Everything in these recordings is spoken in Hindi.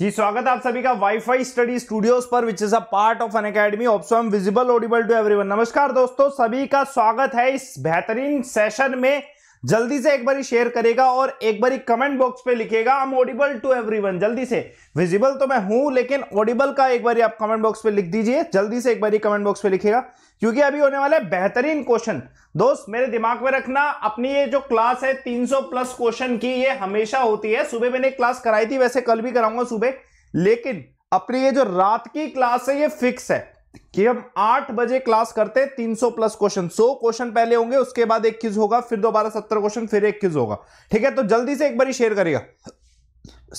जी स्वागत आप सभी का वाईफाई स्टडी स्टूडियोज पर which is a part of Unacademy ऑप्सो विजिबल ऑडिबल टू एवरीवन नमस्कार दोस्तों सभी का स्वागत है इस बेहतरीन सेशन में जल्दी से एक बारी शेयर करेगा और एक बारी कमेंट बॉक्स पे लिखेगा I am audible to everyone जल्दी से विजिबल तो मैं हूं लेकिन ऑडिबल का एक बारी आप कमेंट बॉक्स पे लिख दीजिए जल्दी से एक बारी कमेंट बॉक्स पे लिखेगा क्योंकि अभी होने वाला है बेहतरीन क्वेश्चन दोस्त मेरे दिमाग में रखना अपनी ये जो क्लास है तीन प्लस क्वेश्चन की ये हमेशा होती है सुबह मैंने क्लास कराई थी वैसे कल भी कराऊंगा सुबह लेकिन अपनी ये जो रात की क्लास है ये फिक्स है कि हम आठ बजे क्लास करते हैं तीन सौ प्लस क्वेश्चन सौ क्वेश्चन पहले होंगे उसके बाद एक क्विज होगा फिर दोबारा सत्तर क्वेश्चन फिर एक क्विज होगा ठीक है तो जल्दी से एक बार शेयर करेगा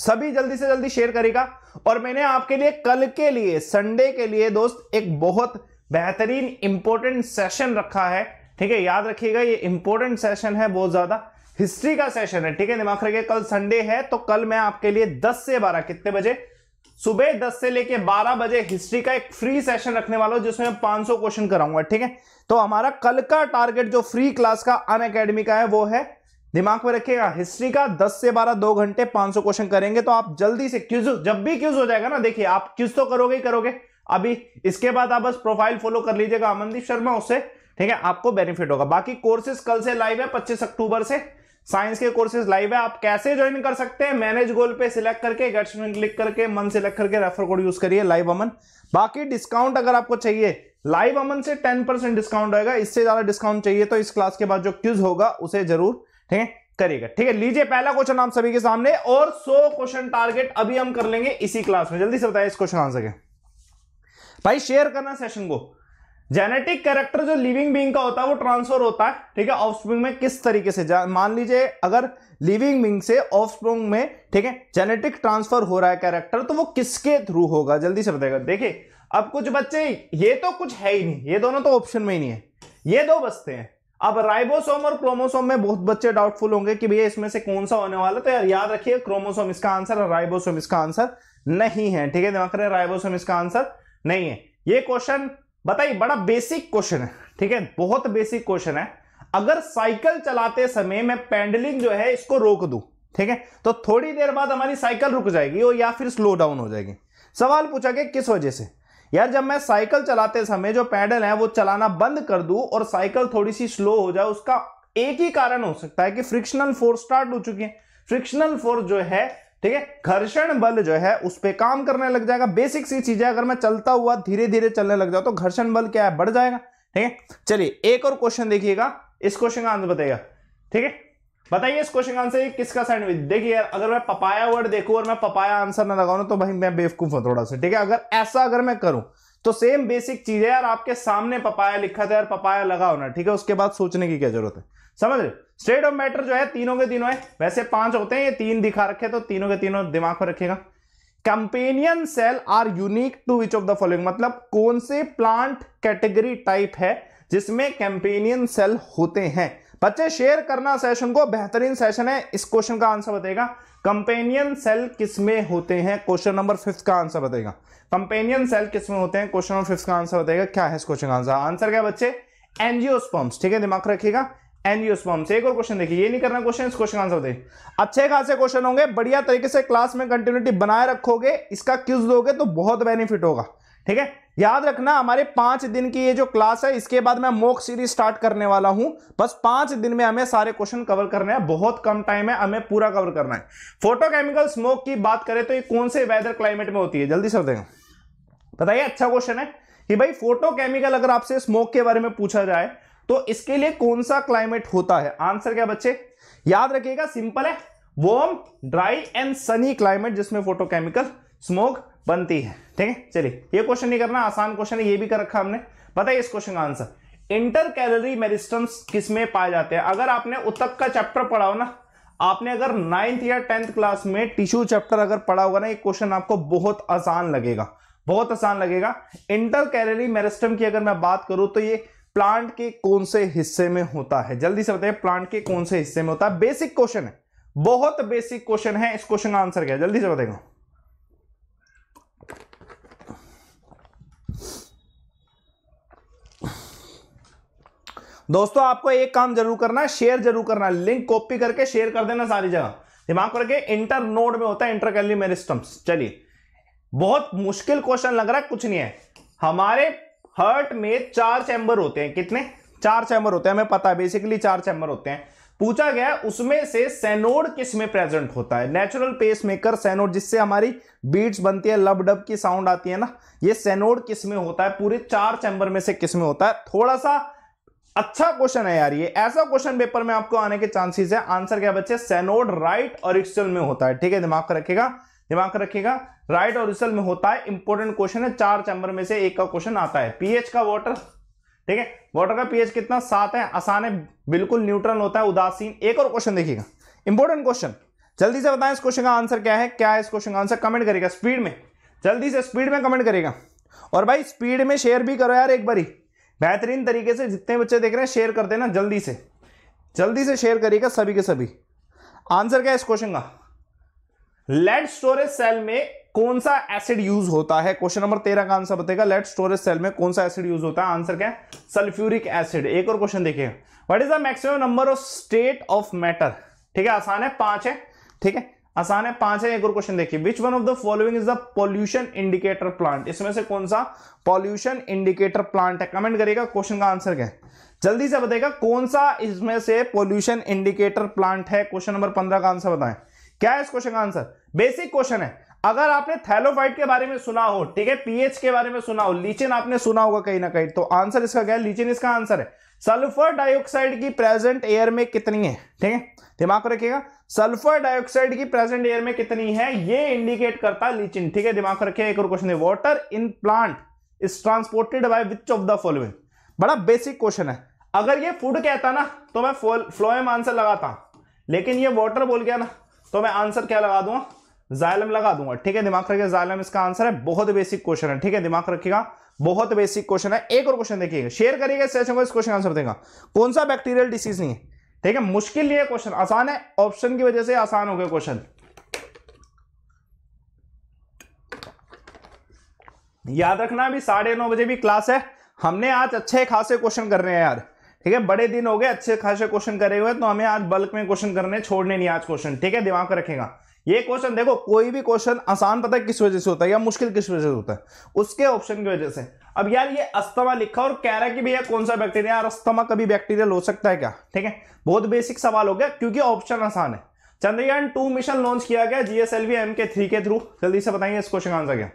सभी जल्दी से जल्दी शेयर करेगा और मैंने आपके लिए कल के लिए संडे के लिए दोस्त एक बहुत बेहतरीन इंपॉर्टेंट सेशन रखा है ठीक है याद रखिएगा ये इंपॉर्टेंट सेशन है बहुत ज्यादा हिस्ट्री का सेशन है ठीक है दिमाग रखिए कल संडे है तो कल मैं आपके लिए दस से बारह कितने बजे सुबह 10 से लेके 12 बजे हिस्ट्री का एक फ्री सेशन रखने वाला हूं जिसमें मैं 500 क्वेश्चन कराऊंगा ठीक है तो हमारा कल का टारगेट जो फ्री क्लास का अन का है वो है दिमाग में रखिएगा हिस्ट्री का 10 से 12 दो घंटे 500 क्वेश्चन करेंगे तो आप जल्दी से क्यूज जब भी क्यूज हो जाएगा ना देखिए आप क्यूज तो करोगे ही करोगे अभी इसके बाद आप बस प्रोफाइल फॉलो कर लीजिएगा अमनदीप शर्मा उससे ठीक है आपको बेनिफिट होगा बाकी कोर्सेज कल से लाइव है पच्चीस अक्टूबर से साइंस के कोर्सेज लाइव है आप कैसे ज्वाइन कर सकते हैं मैनेज गोल पे सिलेक्ट करके गेट्स में क्लिक करके मन सेलेक्ट करके रेफर कोड यूज करिए लाइव अमन बाकी डिस्काउंट अगर आपको चाहिए लाइव अमन से टेन परसेंट डिस्काउंट रहेगा इससे ज्यादा डिस्काउंट चाहिए तो इस क्लास के बाद जो क्यूज होगा उसे जरूर ठीक है करिएगा ठीक है लीजिए पहला क्वेश्चन आप सभी के सामने और सो क्वेश्चन टारगेट अभी हम कर लेंगे इसी क्लास में जल्दी से बताए इस क्वेश्चन आंसर के भाई शेयर करना सेशन को जेनेटिक कैरेक्टर जो लिविंग बींग का होता है वो ट्रांसफर होता है ठीक है ऑफस्प्रिंग में किस तरीके से मान लीजिए अगर लिविंग बींग से ऑफस्प्रिंग में ठीक है जेनेटिक ट्रांसफर हो रहा है कैरेक्टर तो वो किसके थ्रू होगा जल्दी से बताएगा देखिए अब कुछ बच्चे ये तो कुछ है ही नहीं ये दोनों तो ऑप्शन में ही नहीं है ये दो बचते हैं अब राइबोसोम और क्रोमोसोम में बहुत बच्चे डाउटफुल होंगे कि भैया इसमें से कौन सा होने वाला तो यार याद रखिए क्रोमोसोम इसका आंसर और राइबोसोम इसका आंसर नहीं है ठीक है दिमाग राइबोसोम इसका आंसर नहीं है ये क्वेश्चन बताइए बड़ा बेसिक क्वेश्चन है ठीक है बहुत बेसिक क्वेश्चन है अगर साइकिल चलाते समय मैं पैंडलिंग जो है इसको रोक दू ठीक है तो थोड़ी देर बाद हमारी साइकिल रुक जाएगी और या फिर स्लो डाउन हो जाएगी सवाल पूछा गया किस वजह से यार जब मैं साइकिल चलाते समय जो पैडल है वो चलाना बंद कर दूं और साइकिल थोड़ी सी स्लो हो जाए उसका एक ही कारण हो सकता है कि फ्रिक्शनल फोर्स स्टार्ट हो चुकी है फ्रिक्शनल फोर्स जो है ठीक है घर्षण बल जो है उस पर काम करने लग जाएगा बेसिक सी चीजें अगर मैं चलता हुआ धीरे धीरे चलने लग जाऊ तो घर्षण बल क्या है बढ़ जाएगा ठीक है चलिए एक और क्वेश्चन देखिएगा इस क्वेश्चन का आंसर बताइएगा ठीक है बताइए इस क्वेश्चन का आंसर किसका सैंडविच देखिए यार अगर मैं पपाया वर्ड देखूं और मैं पपाया आंसर ना लगाऊ ना तो भाई मैं बेवकूफ हूं थोड़ा सा ठीक है अगर ऐसा अगर मैं करूं तो सेम बेसिक चीज है यार आपके सामने पपाया लिखा था यार पपाया लगाओ ना ठीक है उसके बाद सोचने की क्या जरूरत है समझ रहे स्टेट ऑफ मैटर जो है तीनों के तीनों है वैसे पांच होते हैं ये तीन दिखा रखे तो तीनों के तीनों दिमाग पर रखेगा companion cell are unique to which of the following मतलब कौन से प्लांट कैटेगरी टाइप है जिसमें कंपेनियन सेल होते हैं बच्चे शेयर करना सेशन को बेहतरीन सेशन है इस क्वेश्चन का आंसर बताएगा कंपेनियन सेल किसमें होते हैं क्वेश्चन नंबर फिफ्थ का आंसर बताएगा कंपेनियन सेल किसमें होते हैं क्वेश्चन नंबर फिफ्थ का आंसर बताएगा क्या है इस क्वेश्चन का आंसर आंसर क्या बच्चे एनजीओ ठीक है दिमाग रखिएगा एनजियोस्पर्म से एक और क्वेश्चन देखिए ये नहीं करना क्वेश्चन इस क्वेश्चन आंसर दे अच्छे खासे क्वेश्चन होंगे बढ़िया तरीके से क्लास में कंटिन्यूटी बनाए रखोगे इसका क्यूज दोगे तो बहुत बेनिफिट होगा ठीक है याद रखना हमारे पांच दिन की ये जो क्लास है इसके बाद मैं मोक सीरीज स्टार्ट करने वाला हूं बस पांच दिन में हमें सारे क्वेश्चन कवर करने हैं बहुत कम टाइम है हमें पूरा कवर करना है फोटोकेमिकल स्मोक की बात करें तो ये कौन से वेदर क्लाइमेट में होती है जल्दी सर देंगे बताइए अच्छा क्वेश्चन है कि भाई फोटोकेमिकल अगर आपसे स्मोक के बारे में पूछा जाए तो इसके लिए कौन सा क्लाइमेट होता है आंसर क्या बच्चे याद रखिएगा सिंपल है warm dry and sunny climate जिसमें फोटोकेमिकल स्मोक बनती है ठीक है चलिए ये क्वेश्चन नहीं करना आसान क्वेश्चन है ये भी कर रखा हमने बताइए इस क्वेश्चन का आंसर इंटर कैलोरी मेरिस्टम्स किसमें पाए जाते हैं अगर आपने उतक का चैप्टर पढ़ा हो ना आपने अगर नाइन्थ या टेंथ क्लास में टिश्यू चैप्टर अगर पढ़ा होगा ना ये क्वेश्चन आपको बहुत आसान लगेगा बहुत आसान लगेगा इंटर कैलोरी मेरिस्टम की अगर मैं बात करूं तो ये प्लांट के कौन से हिस्से में होता है जल्दी से बताइए प्लांट के कौन से हिस्से में होता है बेसिक क्वेश्चन है बहुत बेसिक क्वेश्चन है इस क्वेश्चन का आंसर क्या जल्दी से बताएगा दोस्तों आपको एक काम जरूर करना है शेयर जरूर करना लिंक कॉपी करके शेयर कर देना सारी जगह दिमाग करके इंटर नोड में होता है इंटर कैलरी मेरिस्टम्स चलिए बहुत मुश्किल क्वेश्चन लग रहा है कुछ नहीं है हमारे हर्ट में चार चैम्बर होते हैं कितने चार चैंबर होते हैं हमें पता है बेसिकली चार चैंबर होते हैं पूछा गया उसमें से सेनोड किस में प्रेजेंट होता है नेचुरल पेस मेकर सेनोड जिससे हमारी बीट्स बनती है लब डब की साउंड आती है ना ये सेनोड किस में होता है पूरे चार चैंबर में से किस में होता है थोड़ा सा अच्छा क्वेश्चन है यार ये ऐसा क्वेश्चन पेपर में आपको आने के चांसेस है आंसर क्या बच्चे सेनोड राइट और में होता है ठीक है दिमाग रखेगा दिमाग रखिएगा राइट और रिसल में होता है इंपॉर्टेंट क्वेश्चन है चार चैंबर में से एक का क्वेश्चन आता है पीएच का वाटर ठीक है वाटर का पीएच कितना सात है आसान है बिल्कुल न्यूट्रल होता है उदासीन एक और क्वेश्चन देखिएगा इंपॉर्टेंट क्वेश्चन जल्दी से बताएं इस क्वेश्चन का आंसर क्या है क्या है इस क्वेश्चन का आंसर कमेंट करेगा स्पीड में जल्दी से स्पीड में कमेंट करेगा और भाई स्पीड में शेयर भी करो यार एक बारी बेहतरीन तरीके से जितने बच्चे देख रहे हैं शेयर कर देना जल्दी से जल्दी से शेयर करिएगा सभी के सभी आंसर क्या है इस क्वेश्चन का लेड स्टोरेज सेल में कौन सा एसिड यूज होता है क्वेश्चन नंबर तेरह का आंसर बताएगा लेड स्टोरेज सेल में कौन सा एसिड यूज होता है आंसर क्या है सल्फ्यूरिक एसिड एक और क्वेश्चन देखिए what is the maximum number of state of matter ठीक है आसान है पांच है ठीक है आसान है पांच है एक और क्वेश्चन देखिए which one of the following is the pollution indicator plant इसमें से कौन सा पॉल्यूशन इंडिकेटर प्लांट है कमेंट करेगा क्वेश्चन का आंसर क्या जल्दी से बताएगा कौन सा इसमें से पॉल्यूशन इंडिकेटर प्लांट है क्वेश्चन नंबर पंद्रह का आंसर बताएं क्या है इस क्वेश्चन का आंसर बेसिक क्वेश्चन है अगर आपने थैलोफाइट के बारे में सुना हो ठीक है पीएच के बारे में सुना हो लीचेन आपने सुना होगा कहीं ना कहीं तो आंसर इसका क्या है लीचेन इसका आंसर है सल्फर डाइऑक्साइड की प्रेजेंट एयर में कितनी है ठीक है दिमाग को रखिएगा सल्फर डाइऑक्साइड की प्रेजेंट एयर में कितनी है ये इंडिकेट करता है लीचिन ठीक है दिमाग को एक और क्वेश्चन है water in plant is transported by which of the following बड़ा बेसिक क्वेश्चन है अगर ये फूड कहता ना तो मैं फ्लोएम आंसर लगाता लेकिन ये वाटर बोल गया ना तो मैं आंसर क्या लगा दूंगा जायलम लगा दूंगा ठीक है दिमाग रखिए जायलम इसका आंसर है बहुत बेसिक क्वेश्चन है ठीक है दिमाग रखिएगा बहुत बेसिक क्वेश्चन है एक और क्वेश्चन देखिएगा शेयर करिएगा सेशन को इस क्वेश्चन आंसर देगा कौन सा बैक्टीरियल डिसीज नहीं है ठीक है मुश्किल नहीं है क्वेश्चन आसान है ऑप्शन की वजह से आसान हो गया क्वेश्चन याद रखना अभी साढ़े नौ बजे भी क्लास है हमने आज अच्छे खासे क्वेश्चन कर रहे हैं यार ठीक है बड़े दिन हो गए अच्छे खासे क्वेश्चन करे हुए तो हमें आज बल्क में क्वेश्चन करने छोड़ने नहीं आज क्वेश्चन ठीक है दिमाग रखेगा ये क्वेश्चन देखो कोई भी क्वेश्चन आसान पता है किस वजह से होता है या मुश्किल किस वजह से होता है उसके ऑप्शन की वजह से अब यार ये अस्थमा लिखा और कह रहा है कि भैया कौन सा बैक्टीरिया यार अस्थमा कभी बैक्टीरियल हो सकता है क्या ठीक है बहुत बेसिक सवाल हो गया क्योंकि ऑप्शन आसान है चंद्रयान टू मिशन लॉन्च किया गया जीएसएलवी एम के थ्री के थ्रू जल्दी से बताइए इस क्वेश्चन का आंसर क्या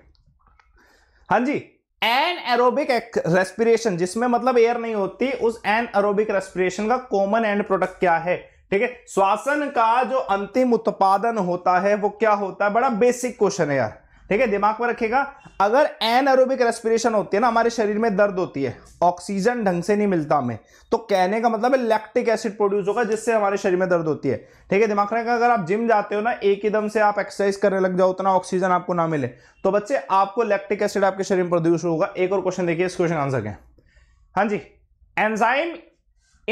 हाँ जी एन एरोबिक रेस्पिरेशन जिसमें मतलब एयर नहीं होती उस एन एरोबिक रेस्पिरेशन का कॉमन एंड प्रोडक्ट क्या है ठीक है श्वासन का जो अंतिम उत्पादन होता है वो क्या होता है बड़ा बेसिक क्वेश्चन है यार ठीक है दिमाग में रखेगा अगर एन एरोबिक रेस्पिरेशन होती है ना हमारे शरीर में दर्द होती है ऑक्सीजन ढंग से नहीं मिलता हमें तो कहने का मतलब है लैक्टिक एसिड प्रोड्यूस होगा जिससे हमारे शरीर में दर्द होती है ठीक है दिमाग रखेगा अगर आप जिम जाते हो ना एक ही से आप एक्सरसाइज करने लग जाओ उतना ऑक्सीजन आपको ना मिले तो बच्चे आपको लैक्टिक एसिड आपके शरीर में प्रोड्यूस होगा एक और क्वेश्चन देखिए इस क्वेश्चन आंसर के हाँ जी enzyme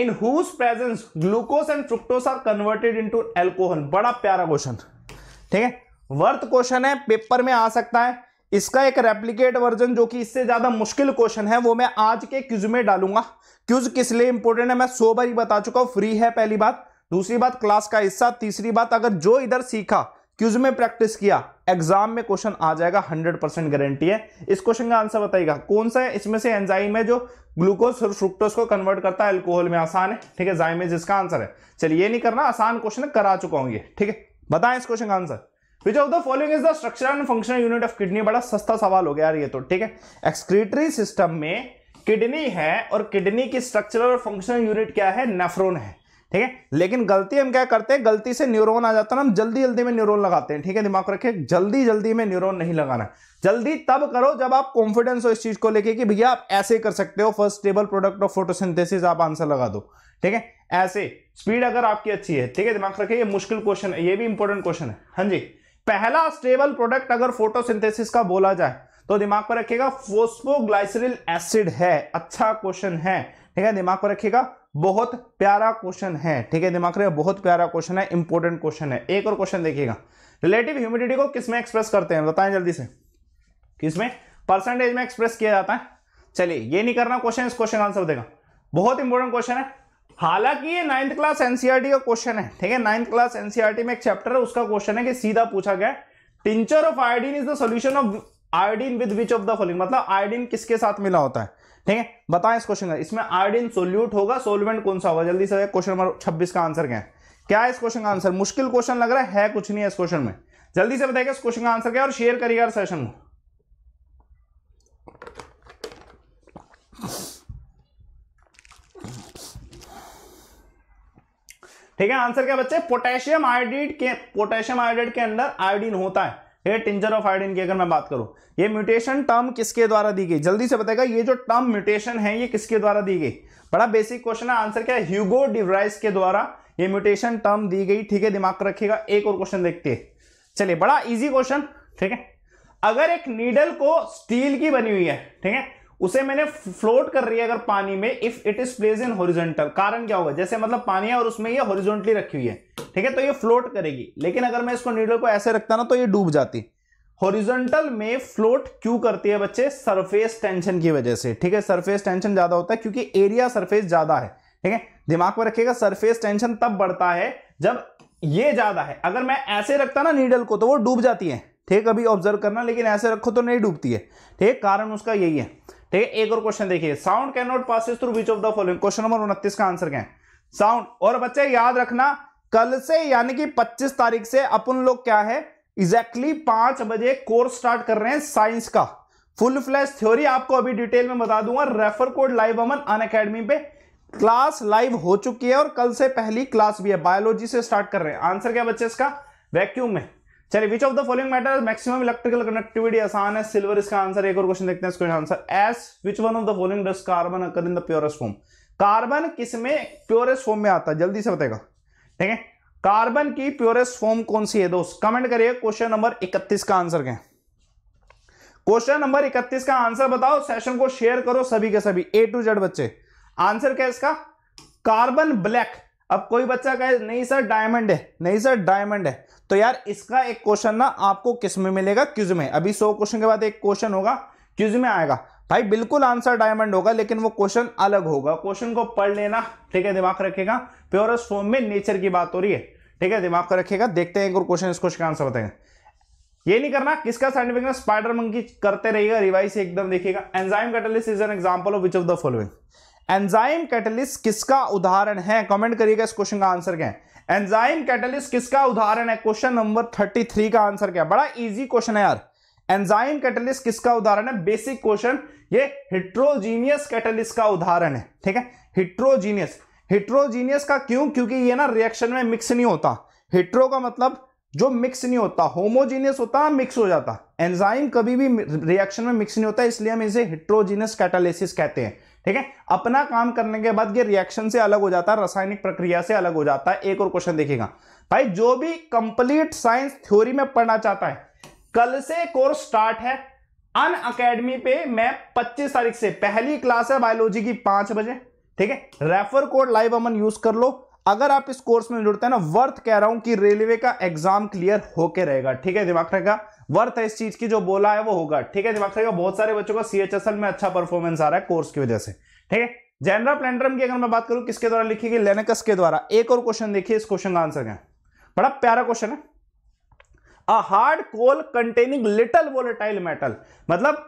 in whose presence glucose and fructose are converted into alcohol बड़ा प्यारा क्वेश्चन ठीक है वर्थ क्वेश्चन है पेपर में आ सकता है इसका एक रेप्लीकेट वर्जन जो कि इससे ज्यादा मुश्किल क्वेश्चन है वो मैं आज के क्यूज में डालूंगा क्यूज किस लिए इंपोर्टेंट है मैं सो बार ही बता चुका हूं फ्री है पहली बात दूसरी बात क्लास का हिस्सा तीसरी बात अगर जो इधर सीखा क्यूज में प्रैक्टिस किया एग्जाम में क्वेश्चन आ जाएगा 100 परसेंट गारंटी है इस क्वेश्चन का आंसर बताइएगा कौन सा है इसमें से एंजाइम है जो ग्लूकोज और फ्रुक्टोज को कन्वर्ट करता है अल्कोहल में आसान है ठीक है जाइमेज इसका आंसर है चलिए ये नहीं करना आसान क्वेश्चन करा चुका हूँ ये ठीक है बताएं इस क्वेश्चन का answer which of the following is the structure and functional unit of kidney बड़ा सस्ता सवाल हो गया यार ये तो ठीक है एक्सक्रीटरी सिस्टम में किडनी है और किडनी की स्ट्रक्चरल और फंक्शनल यूनिट क्या है नेफ्रोन है ठीक है लेकिन गलती हम क्या करते हैं गलती से न्यूरॉन आ जाता है ना हम जल्दी जल्दी में न्यूरॉन लगाते हैं ठीक है दिमाग रखे जल्दी जल्दी में न्यूरोन नहीं लगाना जल्दी तब करो जब आप कॉन्फिडेंस हो इस चीज को लेके कि भैया आप ऐसे कर सकते हो first table product of photosynthesis आप आंसर लगा दो ठीक है ऐसे स्पीड अगर आपकी अच्छी है ठीक है दिमाग रखे ये मुश्किल क्वेश्चन है ये भी इंपॉर्टेंट क्वेश्चन है हाँ जी पहला स्टेबल प्रोडक्ट अगर फोटोसिंथेसिस का बोला जाए तो दिमाग पर रखिएगा फोस्फोग्लाइसरिल एसिड है अच्छा क्वेश्चन है ठीक है दिमाग पर रखिएगा बहुत प्यारा क्वेश्चन है ठीक है दिमाग रखिएगा बहुत प्यारा क्वेश्चन है इंपॉर्टेंट क्वेश्चन है एक और क्वेश्चन देखिएगा रिलेटिव ह्यूमिडिटी को किसमें एक्सप्रेस करते हैं बताएं जल्दी से किसमें परसेंटेज में एक्सप्रेस किया जाता है चलिए ये नहीं करना क्वेश्चन इस क्वेश्चन आंसर देगा बहुत इंपॉर्टेंट क्वेश्चन है हालांकि ये नाइन्थ क्लास एनसीआरटी का क्वेश्चन है ठीक है नाइन्थ क्लास एनसीआरटी में एक चैप्टर है उसका क्वेश्चन है कि सीधा पूछा गया tincture of iodine is the solution of iodine with which of the following मतलब आयोडीन किसके साथ मिला होता है ठीक है बताएं इस क्वेश्चन का इसमें आयोडीन सोल्यूट होगा सोलवेंट कौन सा होगा जल्दी से क्वेश्चन नंबर छब्बीस का आंसर क्या है क्या है इस क्वेश्चन का आंसर मुश्किल क्वेश्चन लग रहा है, है कुछ नहीं है इस क्वेश्चन में जल्दी से बताएगा इस क्वेश्चन का आंसर क्या और शेयर करिएगा सेशन को ठीक है आंसर क्या बच्चे पोटेशियम आयोडीड के पोटेशियम आयोडेट के अंदर आयोडीन होता है टिंजर ऑफ आयोडीन की अगर मैं बात करूं ये म्यूटेशन टर्म किसके द्वारा दी गई जल्दी से बताएगा ये जो टर्म म्यूटेशन है ये किसके द्वारा दी गई बड़ा बेसिक क्वेश्चन है आंसर क्या है ह्यूगो डिवराइस के द्वारा ये म्यूटेशन टर्म दी गई ठीक है दिमाग रखिएगा एक और क्वेश्चन देखते हैं चलिए बड़ा इजी क्वेश्चन ठीक है अगर एक नीडल को स्टील की बनी हुई है ठीक है उसे मैंने फ्लोट कर रही है अगर पानी में if it is place in horizontal कारण क्या होगा जैसे मतलब पानी है और उसमें ये हॉरिजॉन्टली रखी हुई है ठीक है तो ये फ्लोट करेगी लेकिन अगर मैं इसको नीडल को ऐसे रखता ना तो ये डूब जाती हॉरिजॉन्टल में फ्लोट क्यों करती है बच्चे सरफेस टेंशन की वजह से ठीक है सरफेस टेंशन ज्यादा होता है क्योंकि एरिया सरफेस ज्यादा है ठीक है दिमाग में रखिएगा सरफेस टेंशन तब बढ़ता है जब ये ज्यादा है अगर मैं ऐसे रखता ना नीडल को तो वो डूब जाती है ठीक अभी ऑब्जर्व करना लेकिन ऐसे रखो तो नहीं डूबती है ठीक कारण उसका यही है ठीक है एक और क्वेश्चन देखिए sound can not pass through which of the following question number उनतीस का आंसर क्या है साउंड और बच्चे याद रखना कल से यानी कि 25 तारीख से अपन लोग क्या है एग्जैक्टली पांच बजे कोर्स स्टार्ट कर रहे हैं साइंस का फुल फ्लैश थ्योरी आपको अभी डिटेल में बता दूंगा refer code live Aman Unacademy पे क्लास लाइव हो चुकी है और कल से पहली क्लास भी है बायोलॉजी से स्टार्ट कर रहे हैं आंसर क्या बच्चे इसका वैक्यूम में चलिए which of the following matter maximum electrical connectivity आसान है सिल्वर इसका आंसर एक और क्वेश्चन देखते हैं इसका आंसर एस which one of the following dust carbon occur in the purest form carbon किसमें प्योरेस्ट फॉर्म में आता है जल्दी से बताएगा ठीक है कार्बन की प्योरेस्ट फॉर्म कौन सी है दोस्त कमेंट करिए क्वेश्चन नंबर इकतीस का आंसर क्या क्वेश्चन नंबर इकतीस का आंसर बताओ सेशन को शेयर करो सभी के सभी ए टू जेड बच्चे आंसर क्या है इसका कार्बन ब्लैक अब कोई बच्चा कहे नहीं सर डायमंड है नहीं सर डायमंड है तो यार इसका एक क्वेश्चन ना आपको किस में मिलेगा क्यूज में अभी सौ क्वेश्चन के बाद एक क्वेश्चन होगा क्यूज में आएगा भाई बिल्कुल आंसर डायमंड होगा लेकिन वो क्वेश्चन अलग होगा क्वेश्चन को पढ़ लेना ठीक है दिमाग रखेगा प्योरस फॉर्म में नेचर की बात हो रही है ठीक है दिमाग रखेगा देखते हैं एक और क्वेश्चन इस क्वेश्चन का आंसर बताएंगे ये नहीं करना किसका साइंटिफिक ना स्पाइडर मंकी करते रहिएगा रिवाइज एकदम देखिएगा enzyme catalyst is an example of which of the following enzyme catalyst किसका उदाहरण है कमेंट करिएगा इस क्वेश्चन का आंसर क्या है एंजाइम कैटलिस्ट किसका उदाहरण है क्वेश्चन नंबर थर्टी थ्री का आंसर क्या बड़ा इजी क्वेश्चन है यार एंजाइम कैटलिस्ट किसका उदाहरण है बेसिक क्वेश्चन ये हिट्रोजीनियस कैटलिस्ट का उदाहरण है ठीक है हिट्रोजीनियस हिट्रोजीनियस का क्यों क्योंकि ये ना रिएक्शन में मिक्स नहीं होता हिट्रो का मतलब जो मिक्स नहीं होता होमोजीनियस होता मिक्स हो जाता एंजाइम कभी भी रिएक्शन में मिक्स नहीं होता इसलिए हम इसे हिट्रोजीनियस कैटालिसिस कहते हैं ठीक है अपना काम करने के बाद ये रिएक्शन से अलग हो जाता है रासायनिक प्रक्रिया से अलग हो जाता है एक और क्वेश्चन देखिएगा भाई जो भी कंप्लीट साइंस थ्योरी में पढ़ना चाहता है कल से कोर्स स्टार्ट है अन अकेडमी पे मैं 25 तारीख से पहली क्लास है बायोलॉजी की पांच बजे ठीक है refer code live Aman use कर लो अगर आप इस कोर्स में जुड़ते हैं ना वर्थ कह रहा हूं कि रेलवे का एग्जाम क्लियर होके रहेगा ठीक है दिमाग रहेगा वर्थ है इस चीज की जो बोला है वो होगा ठीक है दिमाग से बहुत सारे बच्चों का एल में अच्छा परफॉर्मेंस आ रहा है कोर्स की वजह से ठीक है जेनरल प्लेंडरम की अगर मैं बात करूं किसके द्वारा लिखी गई लेनेकस के द्वारा एक और क्वेश्चन देखिए इस क्वेश्चन का आंसर क्या बड़ा प्यारा क्वेश्चन है a hard coal containing little volatile metal मतलब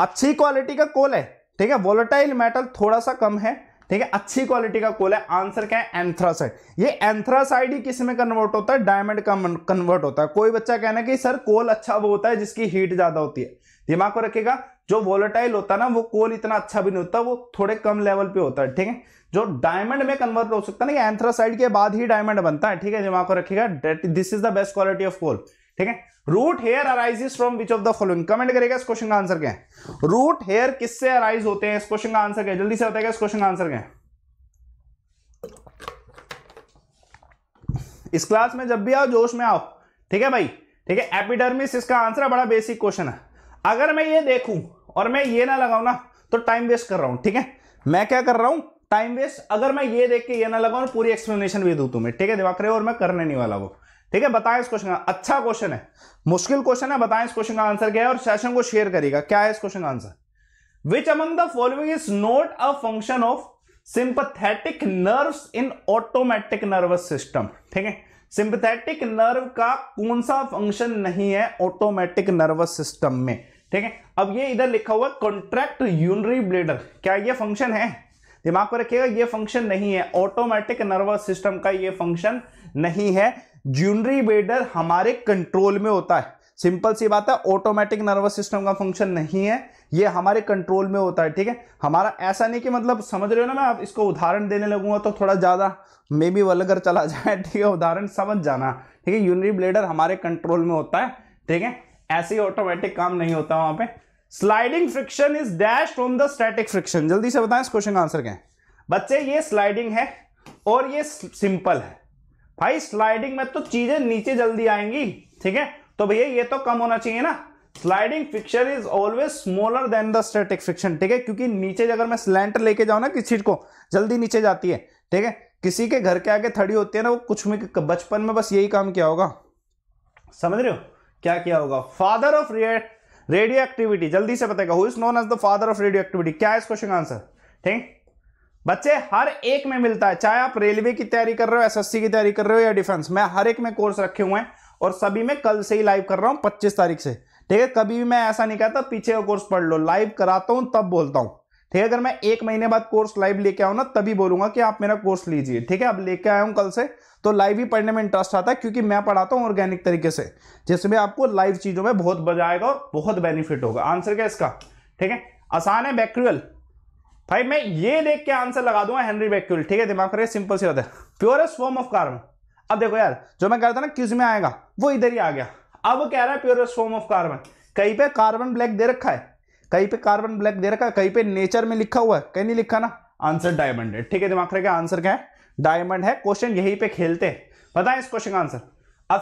अच्छी क्वालिटी का कोल है ठीक है वोलेटाइल मेटल थोड़ा सा कम है ठीक है अच्छी क्वालिटी का कोल है आंसर क्या है एंथ्रासाइड ये एंथ्रासाइड ही किस में कन्वर्ट होता है डायमंड का कन्वर्ट होता है कोई बच्चा कहना कि सर कोल अच्छा वो होता है जिसकी हीट ज्यादा होती है दिमाग को रखेगा जो वोलेटाइल होता है ना वो कोल इतना अच्छा भी नहीं होता वो थोड़े कम लेवल पे होता है ठीक है जो डायमंड में कन्वर्ट हो सकता है ना एंथ्रासाइड के बाद ही डायमंड बनता है ठीक है दिमाग को रखेगा this is the best quality of coal ठीक है root hair arises from which of the following comment करेगा इस क्वेश्चन का आंसर क्या है रूट हेयर किससे अराइज होते हैं इस क्वेश्चन का आंसर क्या है जल्दी से बताएगा इस क्वेश्चन का आंसर क्या है इस क्लास में जब भी आओ जोश में आओ ठीक है भाई ठीक है एपिडर्मिस इसका आंसर बड़ा बेसिक क्वेश्चन है अगर मैं ये देखूं और मैं ये ना लगाऊ ना तो टाइम वेस्ट कर रहा हूं ठीक है मैं क्या कर रहा हूं टाइम वेस्ट अगर मैं ये देख के ये ना लगाऊ पूरी एक्सप्लेनेशन भी दू तुम्हें ठीक है दिमाग रहे और मैं करने नहीं वाला वो ठीक है बताएं इस क्वेश्चन का अच्छा क्वेश्चन है मुश्किल क्वेश्चन है बताएं इस क्वेश्चन का आंसर क्या है और सेशन को शेयर करेगा क्या है इस क्वेश्चन का answer which among the following is not a function of sympathetic nerve in automatic nervous system ठीक है सिंपथेटिक नर्व का कौन सा फंक्शन नहीं है ऑटोमेटिक नर्वस सिस्टम में ठीक है अब ये इधर लिखा हुआ कॉन्ट्रैक्ट यूनरी ब्लेडर क्या ये फंक्शन है दिमाग पर रखिएगा ये फंक्शन नहीं है ऑटोमेटिक नर्वस सिस्टम का ये फंक्शन नहीं है ज्यूनरी बेडर हमारे कंट्रोल में होता है सिंपल सी बात है ऑटोमेटिक नर्वस सिस्टम का फंक्शन नहीं है ये हमारे कंट्रोल में होता है ठीक है हमारा ऐसा नहीं कि मतलब समझ रहे हो ना मैं आप इसको उदाहरण देने लगूंगा तो थोड़ा ज़्यादा मे बी वलगर चला जाए ठीक है उदाहरण समझ जाना ठीक है यूनरी ब्लेडर हमारे कंट्रोल में होता है ठीक है ऐसे ऑटोमेटिक काम नहीं होता वहां पे sliding friction is dash from the static friction जल्दी से बताएं इस क्वेश्चन का आंसर क्या है बच्चे ये स्लाइडिंग है और ये सिंपल है भाई स्लाइडिंग में तो चीजें नीचे जल्दी आएंगी ठीक है तो भैया ये तो कम होना चाहिए ना sliding friction is always smaller than the static friction ठीक है क्योंकि नीचे अगर मैं स्लेंट लेके जाऊँ ना किसी चीज को जल्दी नीचे जाती है ठीक है किसी के घर के आगे थड़ी होती है ना वो कुछ में बचपन में बस यही काम किया होगा समझ रहे हो क्या किया होगा फादर ऑफ रेडियो एक्टिविटी जल्दी से बताएगा who is known as the father of radioactivity क्या है इस क्वेश्चन का आंसर ठीक है बच्चे हर एक में मिलता है चाहे आप रेलवे की तैयारी कर रहे हो एसएससी की तैयारी कर रहे हो या डिफेंस मैं हर एक में कोर्स रखे हुए हैं और सभी में कल से ही लाइव कर रहा हूं पच्चीस तारीख से ठीक है कभी भी मैं ऐसा नहीं कहता पीछे का कोर्स पढ़ लो लाइव कराता हूं तब बोलता हूं ठीक है अगर मैं एक महीने बाद कोर्स लाइव लेके आऊ ना तभी बोलूंगा कि आप मेरा कोर्स लीजिए ठीक है अब लेके आया हूँ कल से तो लाइव ही पढ़ने में इंटरेस्ट आता है क्योंकि मैं पढ़ाता हूँ ऑर्गेनिक तरीके से जिसमें आपको लाइव चीज़ों में बहुत आएगा और बहुत बेनिफिट होगा आंसर क्या इसका ठीक है आसान है बैक्रियल भाई मैं ये देख के आंसर लगा दूंगा हेनरी वैक्यूल ठीक है दिमाग करिए सिंपल सी होता है प्योरेस्ट फॉर्म ऑफ कार्बन अब देखो यार जो मैं कह रहा था ना किस में आएगा वो इधर ही आ गया अब वो कह रहा है प्योरेस्ट फॉर्म ऑफ कार्बन कहीं पे कार्बन ब्लैक दे रखा है कहीं पे कार्बन ब्लैक दे रखा है कहीं पे नेचर में लिखा हुआ है कहीं नहीं लिखा ना आंसर डायमंड है ठीक है दिमाग रखेगा आंसर क्या है डायमंड है क्वेश्चन यहीं पे खेलते हैं बताए इस क्वेश्चन का answer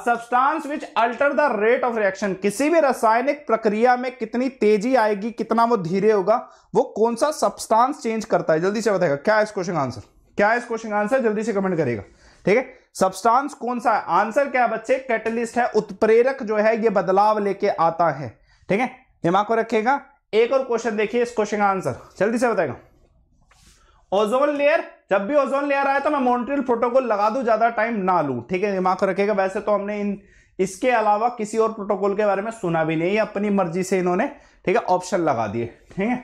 substance which alter the rate of reaction किसी भी रासायनिक प्रक्रिया में कितनी तेजी आएगी कितना वो धीरे होगा वो कौन सा सब्सटेंस चेंज करता है जल्दी से बताएगा क्या इस क्वेश्चन का आंसर क्या इस क्वेश्चन का आंसर जल्दी से कमेंट करेगा ठीक है सब्सटेंस कौन सा है आंसर क्या है बच्चे कैटलिस्ट है उत्प्रेरक जो है ये बदलाव लेके आता है ठीक है दिमाग को रखेगा एक और क्वेश्चन देखिए इस क्वेश्चन का आंसर जल्दी से बताएगा ओजोन लेयर जब भी ओजोन लेयर आए तो मैं मॉन्ट्रियल प्रोटोकॉल लगा दूं ज्यादा टाइम ना लूं ठीक है दिमाग रखेगा वैसे तो हमने इन इसके अलावा किसी और प्रोटोकॉल के बारे में सुना भी नहीं अपनी मर्जी से इन्होंने ठीक है ऑप्शन लगा दिए ठीक है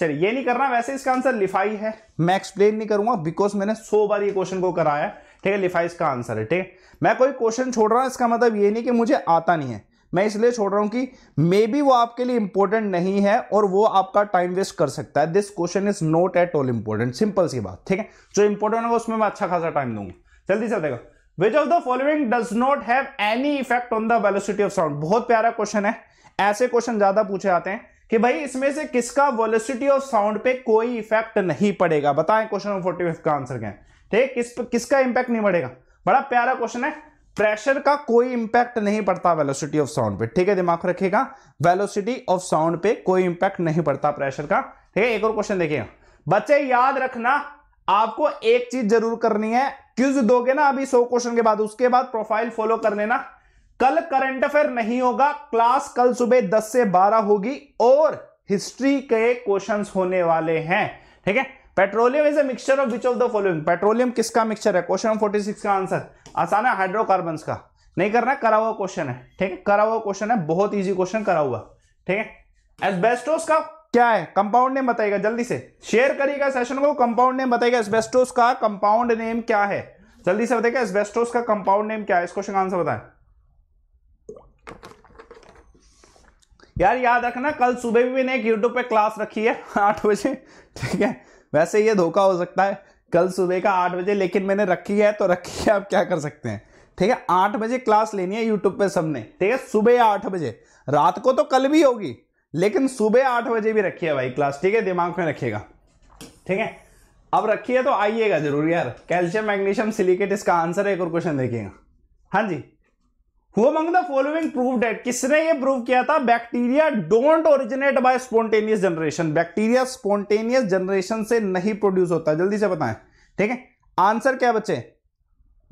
चलिए ये नहीं करना वैसे इसका आंसर लिफाई है मैं एक्सप्लेन नहीं करूंगा बिकॉज मैंने सौ बार ये क्वेश्चन को कराया ठीक है लिफाई इसका आंसर है ठीक है मैं कोई क्वेश्चन छोड़ रहा हूं इसका मतलब ये नहीं कि मुझे आता नहीं है मैं इसलिए छोड़ रहा हूं कि मे बी वो आपके लिए इंपॉर्टेंट नहीं है और वो आपका टाइम वेस्ट कर सकता है this question is not at all important simple सी बात ठीक है जो इंपॉर्टेंट है उसमें मैं अच्छा खासा टाइम दूंगा जल्दी चलेगा which of the following does not have any effect on the velocity of sound बहुत प्यारा क्वेश्चन है ऐसे क्वेश्चन ज्यादा पूछे जाते हैं कि भाई इसमें से किसका वेलोसिटी ऑफ साउंड पे कोई इफेक्ट नहीं पड़ेगा बताएं क्वेश्चन नंबर फोर्टी का आंसर क्या है ठीक किस किसका इंपैक्ट नहीं पड़ेगा बड़ा प्यारा क्वेश्चन है प्रेशर का कोई इंपैक्ट नहीं पड़ता वेलोसिटी ऑफ साउंड पे ठीक है दिमाग रखिएगा वेलोसिटी ऑफ साउंड पे कोई इंपैक्ट नहीं पड़ता प्रेशर का ठीक है एक और क्वेश्चन देखिए बच्चे याद रखना आपको एक चीज जरूर करनी है क्यूज दोगे ना अभी सौ क्वेश्चन के बाद उसके बाद प्रोफाइल फॉलो कर लेना कल करंट अफेयर नहीं होगा क्लास कल सुबह दस से बारह होगी और हिस्ट्री के क्वेश्चन होने वाले हैं ठीक है petroleum is a mixture of which of the following petroleum किसका मिक्सचर है क्वेश्चन नंबर फोर्टी सिक्स का आंसर आसान है हाइड्रोकार्बन का नहीं करना करा हुआ क्वेश्चन है ठीक है करा हुआ क्वेश्चन है बहुत ईजी क्वेश्चन करा हुआ ठीक है एसबेस्टोस का क्या है कंपाउंड नेम बताइएगा जल्दी से शेयर करिएगा सेशन को कंपाउंड नेम बताइएगा एसबेस्टोस का कंपाउंड नेम क्या है जल्दी से बताइएगा एसबेस्टोस का कंपाउंड नेम क्या है इस क्वेश्चन का आंसर बताएं यार याद रखना कल सुबह भी मैंने एक यूट्यूब पे क्लास रखी है आठ बजे ठीक है वैसे ये धोखा हो सकता है कल सुबह का आठ बजे लेकिन मैंने रखी है तो रखी है आप क्या कर सकते हैं ठीक है आठ बजे क्लास लेनी है यूट्यूब पे सबने ठीक है सुबह आठ बजे रात को तो कल भी होगी लेकिन सुबह आठ बजे भी रखी है भाई क्लास ठीक है दिमाग में रखिएगा ठीक है अब रखिए तो आइएगा जरूर यार कैल्शियम मैग्नीशियम सिलिकेट इसका आंसर है एक और क्वेश्चन देखिएगा हाँ जी who the following prove that किसने ये प्रूव किया था bacteria don't originate by spontaneous generation bacteria spontaneous generation से नहीं प्रोड्यूस होता जल्दी से बताएं ठीक है आंसर क्या बच्चे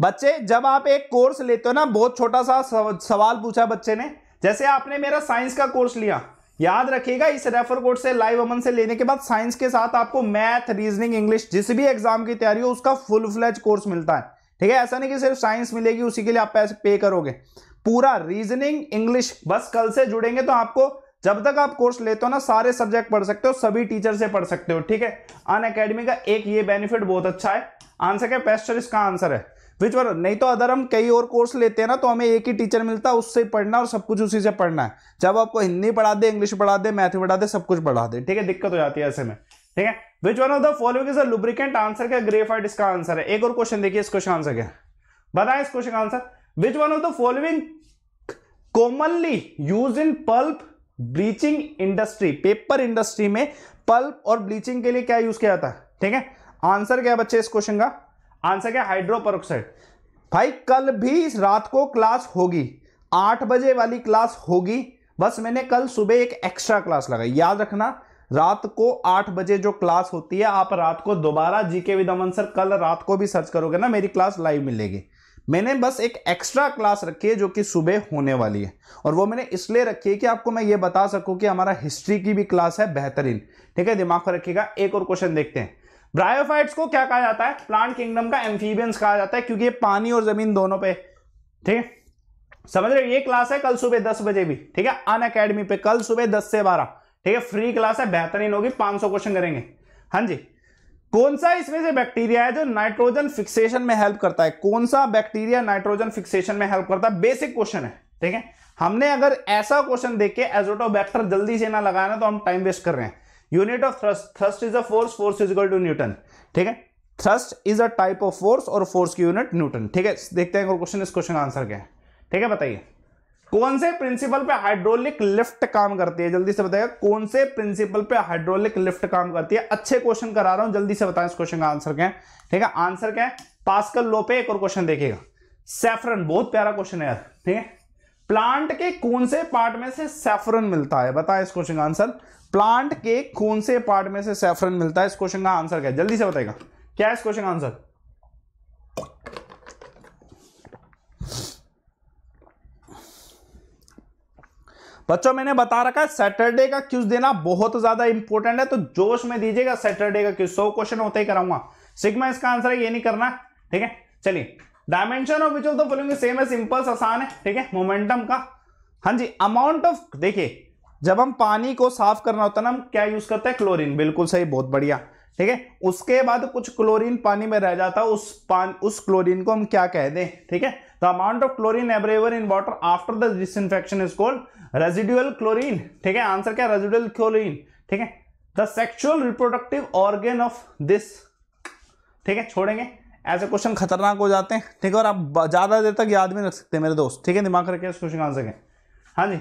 बच्चे जब आप एक कोर्स लेते हो ना बहुत छोटा सा सवाल पूछा बच्चे ने जैसे आपने मेरा साइंस का कोर्स लिया याद रखिएगा इस रेफर कोड से लाइव अमन से लेने के बाद साइंस के साथ आपको मैथ रीजनिंग इंग्लिश जिस भी एग्जाम की तैयारी हो उसका फुल फ्लेज कोर्स मिलता है ठीक है ऐसा नहीं कि सिर्फ साइंस मिलेगी उसी के लिए आप पैसे पे करोगे पूरा रीजनिंग इंग्लिश बस कल से जुड़ेंगे तो आपको जब तक आप कोर्स लेते हो ना सारे सब्जेक्ट पढ़ सकते हो सभी टीचर से पढ़ सकते हो ठीक है अन अकेडमी का एक ये बेनिफिट बहुत अच्छा है आंसर क्या पेस्टर इसका आंसर है विच वर नहीं तो अगर हम कई और कोर्स लेते हैं ना तो हमें एक ही टीचर मिलता है उससे पढ़ना और सब कुछ उसी से पढ़ना है जब आपको हिंदी पढ़ा दे इंग्लिश पढ़ा दे मैथ पढ़ा दे सब कुछ पढ़ा दे ठीक है दिक्कत हो जाती है ऐसे में ठीक है which one of the following is a lubricant answer क्या ग्रेफाइट इसका आंसर है एक और क्वेश्चन देखिए इस क्वेश्चन आंसर क्या बताए इस क्वेश्चन का answer which one of the following commonly use in pulp bleaching industry paper industry में पल्प और ब्लीचिंग के लिए क्या यूज किया जाता है ठीक है आंसर क्या बच्चे इस क्वेश्चन का आंसर क्या हाइड्रोपरोक्साइड भाई कल भी रात को क्लास होगी आठ बजे वाली क्लास होगी बस मैंने कल सुबह एक, एक्स्ट्रा क्लास लगाई याद रखना रात को आठ बजे जो क्लास होती है आप रात को दोबारा जीके विद आंसर कल रात को भी सर्च करोगे ना मेरी क्लास लाइव मिलेगी मैंने बस एक एक्स्ट्रा क्लास रखी है जो कि सुबह होने वाली है और वो मैंने इसलिए रखी है कि आपको मैं ये बता सकूं कि हमारा हिस्ट्री की भी क्लास है बेहतरीन ठीक है दिमाग पर रखिएगा एक और क्वेश्चन देखते हैं ब्रायोफाइट्स को क्या कहा जाता है प्लांट किंगडम का एम्फीबियंस कहा जाता है क्योंकि ये पानी और जमीन दोनों पे ठीक है समझ रहे ये क्लास है कल सुबह दस बजे भी ठीक है अन अकेडमी पे कल सुबह दस से बारह ठीक है फ्री क्लास है बेहतरीन होगी पांच सौ क्वेश्चन करेंगे हाँ जी कौन सा इसमें से बैक्टीरिया है जो नाइट्रोजन फिक्सेशन में हेल्प करता है कौन सा बैक्टीरिया नाइट्रोजन फिक्सेशन में हेल्प करता है बेसिक क्वेश्चन है ठीक है हमने अगर ऐसा क्वेश्चन देख के एजोटोबैक्टर जल्दी से ना लगाना तो हम टाइम वेस्ट कर रहे हैं unit of thrust thrust is a force force is equal to newton ठीक है thrust is a type of force और फोर्स की यूनिट न्यूटन ठीक है देखते हैं क्वेश्चन इस क्वेश्चन का आंसर क्या है ठीक है बताइए कौन से प्रिंसिपल पे हाइड्रोलिक लिफ्ट काम करती है जल्दी से बताइए कौन से प्रिंसिपल पे हाइड्रोलिक लिफ्ट काम करती है अच्छे क्वेश्चन करा रहा हूं जल्दी से बताएं इस क्वेश्चन का आंसर क्या है ठीक है आंसर क्या है पास्कल लोपे एक और क्वेश्चन देखिएगा सेफरन बहुत प्यारा क्वेश्चन है यार ठीक है प्लांट के कौन से पार्ट में से सेफरन मिलता है बताए इस क्वेश्चन का आंसर प्लांट के कौन से पार्ट में से सेफरन मिलता है इस क्वेश्चन का आंसर क्या है जल्दी से बताएगा क्या है इस क्वेश्चन का आंसर बच्चों मैंने बता रखा है सैटरडे का क्यूज देना बहुत ज्यादा इंपॉर्टेंट है तो जोश में दीजिएगा सैटरडे का क्यूज सौ क्वेश्चन होते ही कराऊंगा सिग्मा इसका आंसर है ये नहीं करना ठीक है चलिए dimension of which of the following same है सिंपल आसान है ठीक है मोमेंटम का हाँ जी अमाउंट ऑफ देखिए जब हम पानी को साफ करना होता है ना हम क्या यूज करते हैं क्लोरीन बिल्कुल सही बहुत बढ़िया ठीक है उसके बाद कुछ क्लोरीन पानी में रह जाता है उस पान उस क्लोरीन को हम क्या कह दें ठीक है the amount of chlorine whatever in water after the disinfection is called residual chlorine ठीक है आंसर क्या रेजिडुअल क्लोरीन ठीक है the sexual reproductive organ of this ठीक है छोड़ेंगे ऐसे क्वेश्चन खतरनाक हो जाते हैं ठीक है और आप ज़्यादा देर तक याद भी रख सकते हैं मेरे दोस्त ठीक है दिमाग रखे क्वेश्चन का आंसर हाँ जी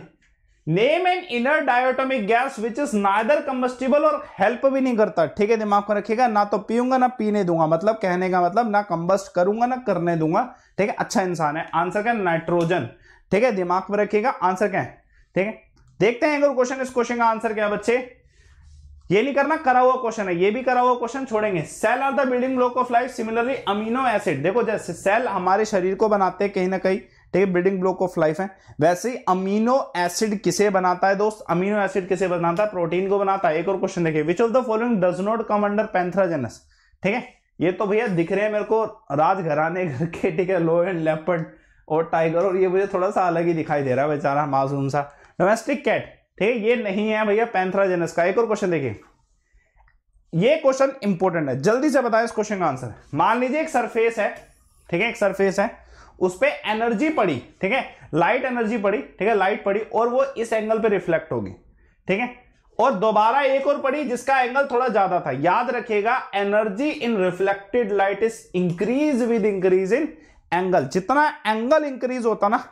name an inert diatomic gas which is neither combustible और हेल्प भी नहीं करता ठीक है दिमाग में रखिएगा ना तो पीऊंगा ना पीने दूंगा मतलब कहने का मतलब ना कम्बस्ट करूंगा ना करने दूंगा ठीक है अच्छा इंसान है आंसर क्या नाइट्रोजन ठीक है दिमाग में रखिएगा आंसर क्या है ठीक है देखते हैं अगर क्वेश्चन इस क्वेश्चन का आंसर क्या बच्चे ये नहीं करना करा हुआ क्वेश्चन है ये भी करा हुआ क्वेश्चन छोड़ेंगे cell are the building block of life similarly amino acid देखो जैसे सेल हमारे शरीर को बनाते हैं कहीं ना कहीं ठीक है बिल्डिंग ब्लॉक ऑफ लाइफ है वैसे ही अमीनो एसिड किसे बनाता है दोस्त अमीनो एसिड किसे बनाता है प्रोटीन को बनाता है एक और क्वेश्चन देखिए which of the following does not come under pathogens ठीक है ये तो भैया दिख रहे हैं मेरे को राजघराने घर के ठीक है लो एंड लेपर्ड और टाइगर और ये मुझे थोड़ा सा अलग ही दिखाई दे रहा है बेचारा मासूम सा डोमेस्टिक कैट ठीक है ये नहीं है भैया पैंथराजेनस का एक और क्वेश्चन देखिए ये क्वेश्चन इंपॉर्टेंट है जल्दी से बताएं इस क्वेश्चन का आंसर मान लीजिए एक सरफेस है ठीक है एक सरफेस है उस पर एनर्जी पड़ी ठीक है लाइट एनर्जी पड़ी ठीक है लाइट पड़ी और वो इस एंगल पे रिफ्लेक्ट होगी ठीक है और दोबारा एक और पड़ी जिसका एंगल थोड़ा ज्यादा था याद रखिएगा energy in reflected light is increase with increase in angle जितना एंगल इंक्रीज होता ना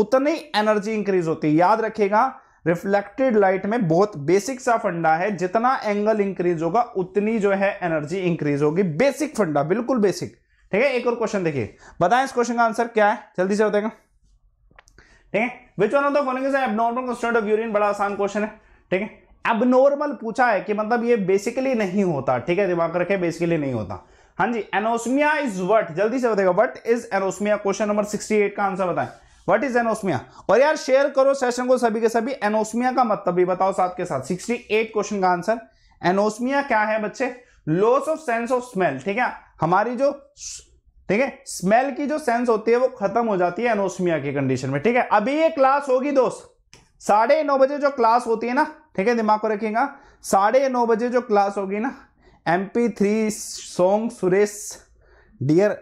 उतनी एनर्जी इंक्रीज होती है याद रखेगा रिफ्लेक्टेड लाइट में बहुत बेसिक सा फंडा है जितना एंगल इंक्रीज होगा उतनी जो है एनर्जी इंक्रीज होगी बेसिक फंडा बिल्कुल बेसिक ठीक है एक और क्वेश्चन देखिए बताएं इस क्वेश्चन का आंसर क्या है जल्दी से बताएगा ठीक है which one of the constant of urine बड़ा आसान क्वेश्चन है ठीक है एबनॉर्मल पूछा है कि मतलब ये बेसिकली नहीं होता ठीक है दिमाग रखे बेसिकली नहीं होता हाँ जी एनोसमिया इज वट जल्दी से बताएगा what is anosmia question number sixty का आंसर बताएं व्हाट इज एनोस्मिया और यार शेयर करो सेशन को सभी के सभी एनोस्मिया का मतलब भी बताओ साथ के साथ 68 क्वेश्चन का आंसर एनोस्मिया क्या है बच्चे loss of sense of smell ठीक है हमारी जो ठीक है स्मेल की जो सेंस होती है वो खत्म हो जाती है एनोस्मिया की कंडीशन में ठीक है अभी ये क्लास होगी दोस्त साढ़े नौ बजे जो क्लास होती है ना ठीक है दिमाग को रखिएगा साढ़े नौ बजे जो क्लास होगी ना MP three song Suresh dear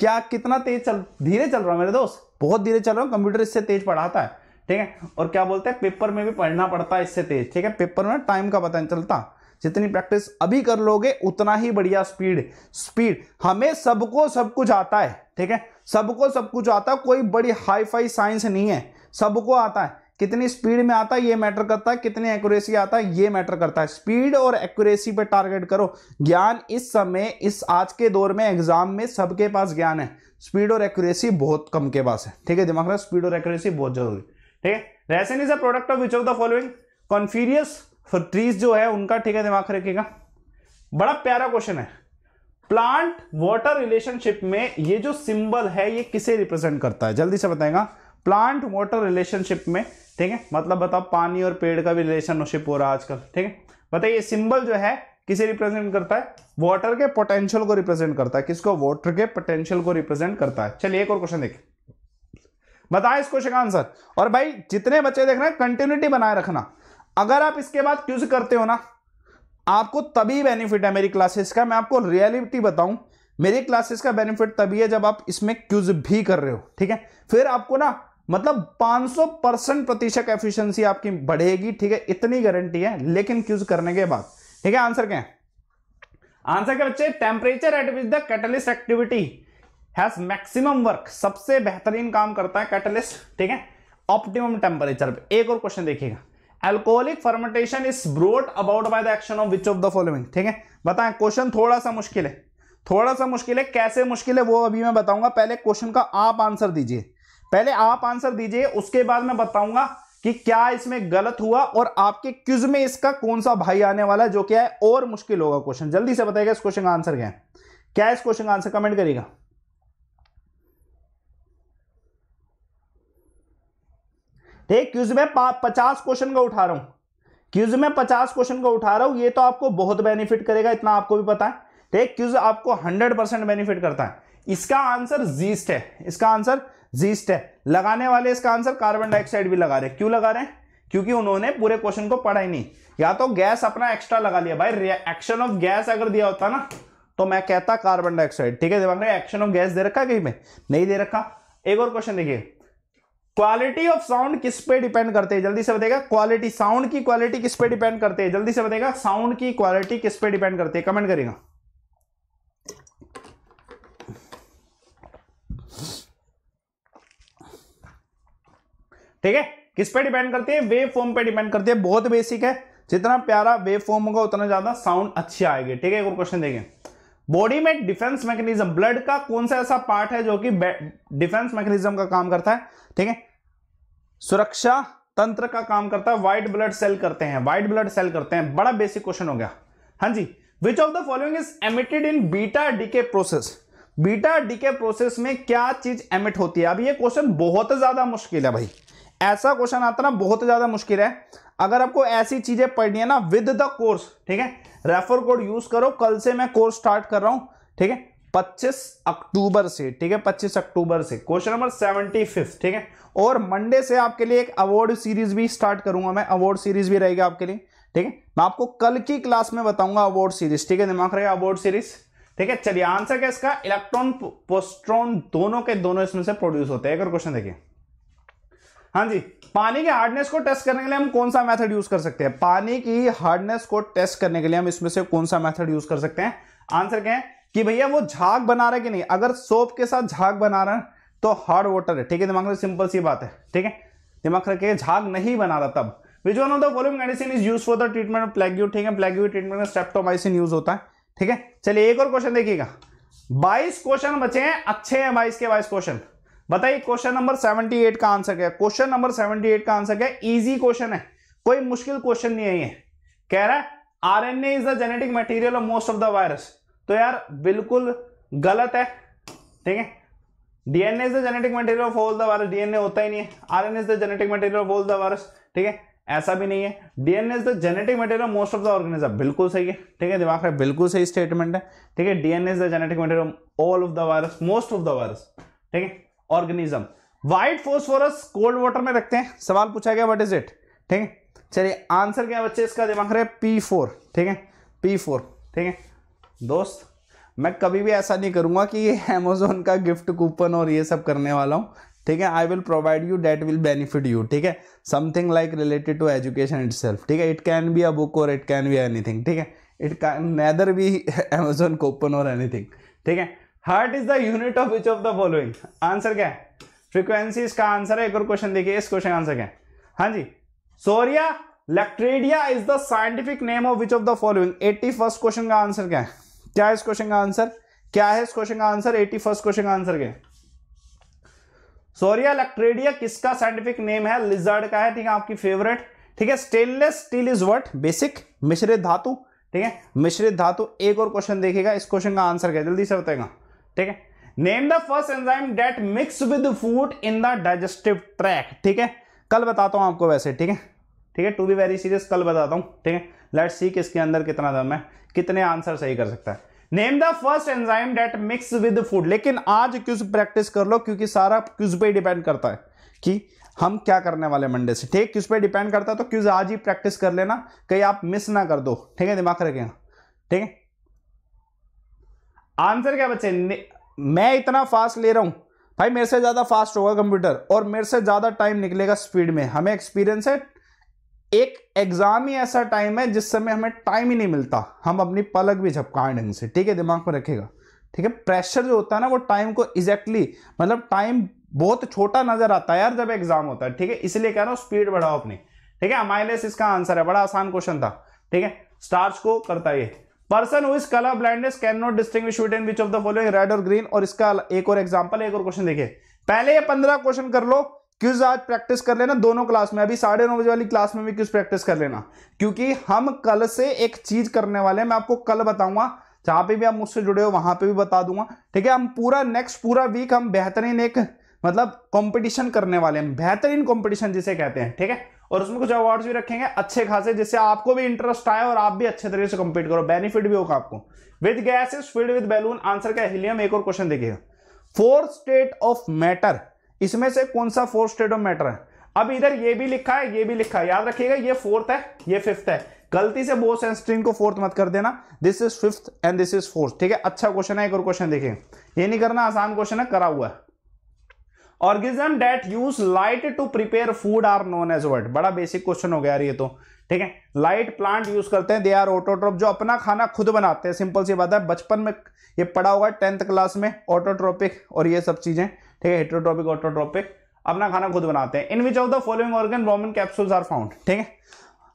क्या कितना तेज चल धीरे चल रहा हूँ मेरे दोस्त बहुत धीरे चल रहा हूँ कंप्यूटर इससे तेज पढ़ाता है ठीक है और क्या बोलते हैं पेपर में भी पढ़ना पड़ता है इससे तेज ठीक है पेपर में टाइम का पता नहीं चलता जितनी प्रैक्टिस अभी कर लोगे उतना ही बढ़िया स्पीड स्पीड हमें सबको सब कुछ आता है ठीक है सबको सब कुछ आता है कोई बड़ी हाई फाई साइंस नहीं है सबको आता है कितनी स्पीड में आता है ये मैटर करता है कितनी एक्यूरेसी आता है ये मैटर करता है स्पीड और एक्यूरेसी पे टारगेट करो ज्ञान इस समय इस आज के दौर में एग्जाम में सबके पास ज्ञान है स्पीड और एक्यूरेसी बहुत कम के पास है ठीक है दिमाग रहा स्पीड और एक्यूरेसी बहुत जरूरी ठीक है resin is a product of which of the following coniferous trees जो है उनका ठीक है दिमाग रखेगा बड़ा प्यारा क्वेश्चन है प्लांट वाटर रिलेशनशिप में ये जो सिंबल है ये किसे रिप्रेजेंट करता है जल्दी से बताएगा प्लांट वाटर रिलेशनशिप में ठीक है मतलब बताओ पानी और पेड़ का भी रिलेशनशिप हो रहा है आजकल ठीक है बताइए सिंबल जो है किसे रिप्रेजेंट करता है वाटर के पोटेंशियल को रिप्रेजेंट करता है किसको वाटर के पोटेंशियल को रिप्रेजेंट करता है चलिए एक और क्वेश्चन देखिए बताए इस क्वेश्चन का आंसर और भाई जितने बच्चे देख रहे हैं कंटिन्यूटी बनाए रखना अगर आप इसके बाद क्यूज करते हो ना आपको तभी बेनिफिट है मेरी क्लासेस का मैं आपको रियलिटी बताऊं मेरी क्लासेस का बेनिफिट तभी है जब आप इसमें क्यूज भी कर रहे हो ठीक है फिर आपको ना मतलब 500 परसेंट प्रतिशत एफिशिएंसी आपकी बढ़ेगी ठीक है इतनी गारंटी है लेकिन क्यूज करने के बाद ठीक है आंसर क्या है आंसर क्या बच्चे temperature at which the catalyst activity has maximum work सबसे बेहतरीन काम करता है कैटलिस्ट ठीक है ऑप्टिमम टेम्परेचर पे एक और क्वेश्चन देखिएगा alcoholic fermentation is brought about by the action of which of the following ठीक है बताए क्वेश्चन थोड़ा सा मुश्किल है थोड़ा सा मुश्किल है कैसे मुश्किल है वो अभी मैं बताऊंगा पहले क्वेश्चन का आप आंसर दीजिए पहले आप आंसर दीजिए उसके बाद मैं बताऊंगा कि क्या इसमें गलत हुआ और आपके क्यूज में इसका कौन सा भाई आने वाला है जो क्या है और मुश्किल होगा क्वेश्चन जल्दी से बताएगा इस क्वेश्चन का आंसर क्या है क्या इस क्वेश्चन का आंसर कमेंट करेगा ठीक क्यूज में पचास क्वेश्चन का उठा रहा हूं क्यूज में पचास क्वेश्चन का उठा रहा हूं ये तो आपको बहुत बेनिफिट करेगा इतना आपको भी पता है ठीक क्यूज आपको हंड्रेड परसेंट बेनिफिट करता है इसका आंसर जीस्ट है इसका आंसर जीस्ट है लगाने वाले इसका आंसर कार्बन डाइऑक्साइड भी लगा रहे क्यों लगा रहे क्योंकि उन्होंने पूरे क्वेश्चन को पढ़ा ही नहीं या तो गैस अपना एक्स्ट्रा लगा लिया भाई रिएक्शन ऑफ गैस अगर दिया होता ना तो मैं कहता कार्बन डाइऑक्साइड ठीक है दिमाग एक्शन ऑफ गैस दे रखा कहीं में नहीं दे रखा एक और क्वेश्चन देखिए क्वालिटी ऑफ साउंड किस पे डिपेंड करते हैं जल्दी से बताएगा क्वालिटी साउंड की क्वालिटी किस पे डिपेंड करते हैं जल्दी से बताएगा साउंड की क्वालिटी किस पे डिपेंड करते हैं कमेंट करेगा ठीक है किस पे डिपेंड करती है वेव फॉर्म पे डिपेंड करती है बहुत बेसिक है जितना प्यारा वेव फॉर्म होगा उतना ज्यादा साउंड अच्छी आएगी ठीक है एक और क्वेश्चन देखें बॉडी में डिफेंस मैकेनिज्म ब्लड का कौन सा ऐसा पार्ट है जो कि डिफेंस मैकेनिज्म का काम करता है ठीक है सुरक्षा तंत्र का काम करता है व्हाइट ब्लड सेल करते हैं व्हाइट ब्लड सेल करते हैं बड़ा बेसिक क्वेश्चन हो गया हाँ जी which of the following is emitted in beta decay process beta decay process में क्या चीज एमिट होती है अब ये क्वेश्चन बहुत ज्यादा मुश्किल है भाई ऐसा क्वेश्चन आता ना बहुत ज़्यादा मुश्किल है अगर आपको ऐसी चीज़ें पढ़नी है ना विद द कोर्स ठीक है रेफर कोड यूज़ करो कल से मैं कोर्स स्टार्ट कर रहा हूं ठीक है 25 अक्टूबर से ठीक है 25 अक्टूबर से क्वेश्चन नंबर सेवेंटी ठीक है और मंडे से आपके लिए एक अवार्ड सीरीज भी स्टार्ट करूंगा मैं अवार्ड सीरीज भी रहेगी आपके लिए ठीक है मैं आपको कल की क्लास में बताऊंगा अवार्ड सीरीज ठीक है दिमाग रहेगा अवार्ड सीरीज ठीक है चलिए आंसर क्या इसका इलेक्ट्रॉन पोस्ट्रॉन दोनों के दोनों इसमें से प्रोड्यूस होते हैं एक और क्वेश्चन देखिए हाँ जी पानी के हार्डनेस को टेस्ट करने के लिए हम कौन सा मेथड यूज कर सकते हैं पानी की हार्डनेस को टेस्ट करने के लिए हम इसमें से कौन सा मेथड यूज कर सकते हैं आंसर क्या है कि भैया वो झाग बना रहा है कि नहीं अगर सोप के साथ झाग बना रहा है तो हार्ड वाटर है ठीक है दिमाग में सिंपल सी बात है ठीक है दिमाग रखे झाग नहीं बना रहा तब which one of medicine is use for the treatment of plague ठीक है प्लेग्यू ट्रीटमेंट में स्टेप्टोमाइसिन यूज होता है ठीक है चलिए एक और क्वेश्चन देखिएगा बाईस क्वेश्चन बचे हैं अच्छे हैं बाईस के बाईस क्वेश्चन बताइए क्वेश्चन नंबर 78 का आंसर क्या क्वेश्चन नंबर 78 का आंसर क्या इजी क्वेश्चन है कोई मुश्किल क्वेश्चन नहीं है ये कह रहा है RNA is the genetic material of most of the virus तो यार बिल्कुल गलत है ठीक है DNA is the genetic material of all the virus DNA होता ही नहीं है RNA is the genetic material of all the virus ठीक है ऐसा भी नहीं है DNA is the genetic material most of the organism बिल्कुल सही है ठीक है दिमाग में बिल्कुल सही स्टेटमेंट है ठीक है DNA is the genetic material all of the virus most of the virus ठीक है organism white phosphorus cold water में रखते हैं सवाल पूछा गया व्हाट इज इट ठीक है चलिए आंसर क्या बच्चे इसका दिमाग रहे पी फोर ठीक है पी फोर ठीक है दोस्त मैं कभी भी ऐसा नहीं करूंगा कि ये अमेजोन का गिफ्ट कूपन और ये सब करने वाला हूं ठीक है I will provide you that will benefit you ठीक है something like related to education itself ठीक है it can be a book और इट कैन बी एनीथिंग ठीक है it can neither be Amazon coupon और एनीथिंग ठीक है hertz is the unit of which of the following answer क्या है फ्रीक्वेंसी इसका आंसर है एक और क्वेश्चन देखिए इस क्वेश्चन का आंसर क्या है हाँ जी सोरिया लेक्ट्रेडिया is the scientific name of which of the following eighty first question का आंसर क्या है क्या है इस क्वेश्चन का आंसर क्या है इस क्वेश्चन का आंसर एट्टी फर्स्ट क्वेश्चन का आंसर क्या है सोरिया लेक्ट्रेडिया किसका साइंटिफिक नेम है लिजर्ड का है ठीक है आपकी फेवरेट ठीक है stainless steel is what basic मिश्रित धातु ठीक है मिश्रित धातु एक और क्वेश्चन देखेगा इस क्वेश्चन का आंसर क्या जल्दी से बताएगा ठीक है name the first enzyme that mix with food in the digestive tract ठीक है कल बताता हूं आपको वैसे ठीक है ठीक है टू बी वेरी सीरियस कल बताता हूं ठीक है लेट सी कि इसके अंदर कितना दम है कितने आंसर सही कर सकता है name the first enzyme that mix with food लेकिन आज क्यूज प्रैक्टिस कर लो क्योंकि सारा क्यूज पे डिपेंड करता है कि हम क्या करने वाले मंडे से ठीक क्यूज पे डिपेंड करता है तो क्यूज आज ही प्रैक्टिस कर लेना कहीं आप मिस ना कर दो ठीक है दिमाग रखेगा ठीक है आंसर क्या बच्चे मैं इतना फास्ट ले रहा हूं भाई मेरे से ज़्यादा फास्ट होगा कंप्यूटर और मेरे से ज़्यादा टाइम निकलेगा स्पीड में हमें एक्सपीरियंस है एक एग्जाम ही ऐसा टाइम है जिस समय हमें टाइम ही नहीं मिलता हम अपनी पलक भी झपकाएं ढंग से ठीक है दिमाग में रखेगा ठीक है प्रेशर जो होता है ना वो टाइम को एग्जैक्टली exactly, मतलब टाइम बहुत छोटा नजर आता है यार जब एग्जाम होता है ठीक है इसलिए कह रहा हूँ स्पीड बढ़ाओ अपनी ठीक है माइलेस इसका आंसर है बड़ा आसान क्वेश्चन था ठीक है स्टार्च को करता है person who is colour blindness can not distinguish between which of the following red और ग्रीन और इसका एक और एग्जाम्पल एक और क्वेश्चन देखिए पहले ये पंद्रह क्वेश्चन कर लो क्यूज आज प्रैक्टिस कर लेना दोनों क्लास में अभी साढ़े नौ बजे वाली क्लास में भी क्यूज प्रैक्टिस कर लेना क्योंकि हम कल से एक चीज करने वाले हैं मैं आपको कल बताऊंगा जहां पे भी आप मुझसे जुड़े हो वहां पे भी बता दूंगा ठीक है हम पूरा नेक्स्ट पूरा वीक हम बेहतरीन एक मतलब कंपटीशन करने वाले हैं बेहतरीन कंपटीशन जिसे कहते हैं ठीक है और उसमें कुछ अवार्ड्स भी रखेंगे अच्छे खासे जिससे आपको भी इंटरेस्ट आए और आप भी अच्छे तरीके से कंप्लीट करो बेनिफिट भी होगा आपको with gases filled with balloon answer क्या हिलियम एक और क्वेश्चन देखिएगा फोर्थ स्टेट ऑफ मैटर इसमें से कौन सा फोर्थ स्टेट ऑफ मैटर है अब इधर ये भी लिखा है ये भी लिखा है याद रखिएगा ये फोर्थ है ये फिफ्थ है गलती से बोस एंड स्ट्रिंग को फोर्थ मत कर देना this is fifth and this is fourth ठीक है अच्छा क्वेश्चन है एक और क्वेश्चन देखिए ये नहीं करना आसान क्वेश्चन है करा हुआ है organism that use light to prepare food are known as वर्ड बड़ा बेसिक क्वेश्चन हो गया ये तो ठीक है लाइट प्लांट यूज करते हैं दे आर ऑटोट्रॉप जो अपना खाना खुद बनाते हैं सिंपल सी बात है बचपन में ये पढ़ा होगा टेंथ क्लास में ऑटोट्रॉपिक और ये सब चीजें ठीक है हेट्रोट्रॉपिक ऑटोट्रॉपिक अपना खाना खुद बनाते हैं in which of the following organ Bowman capsule are found ठीक है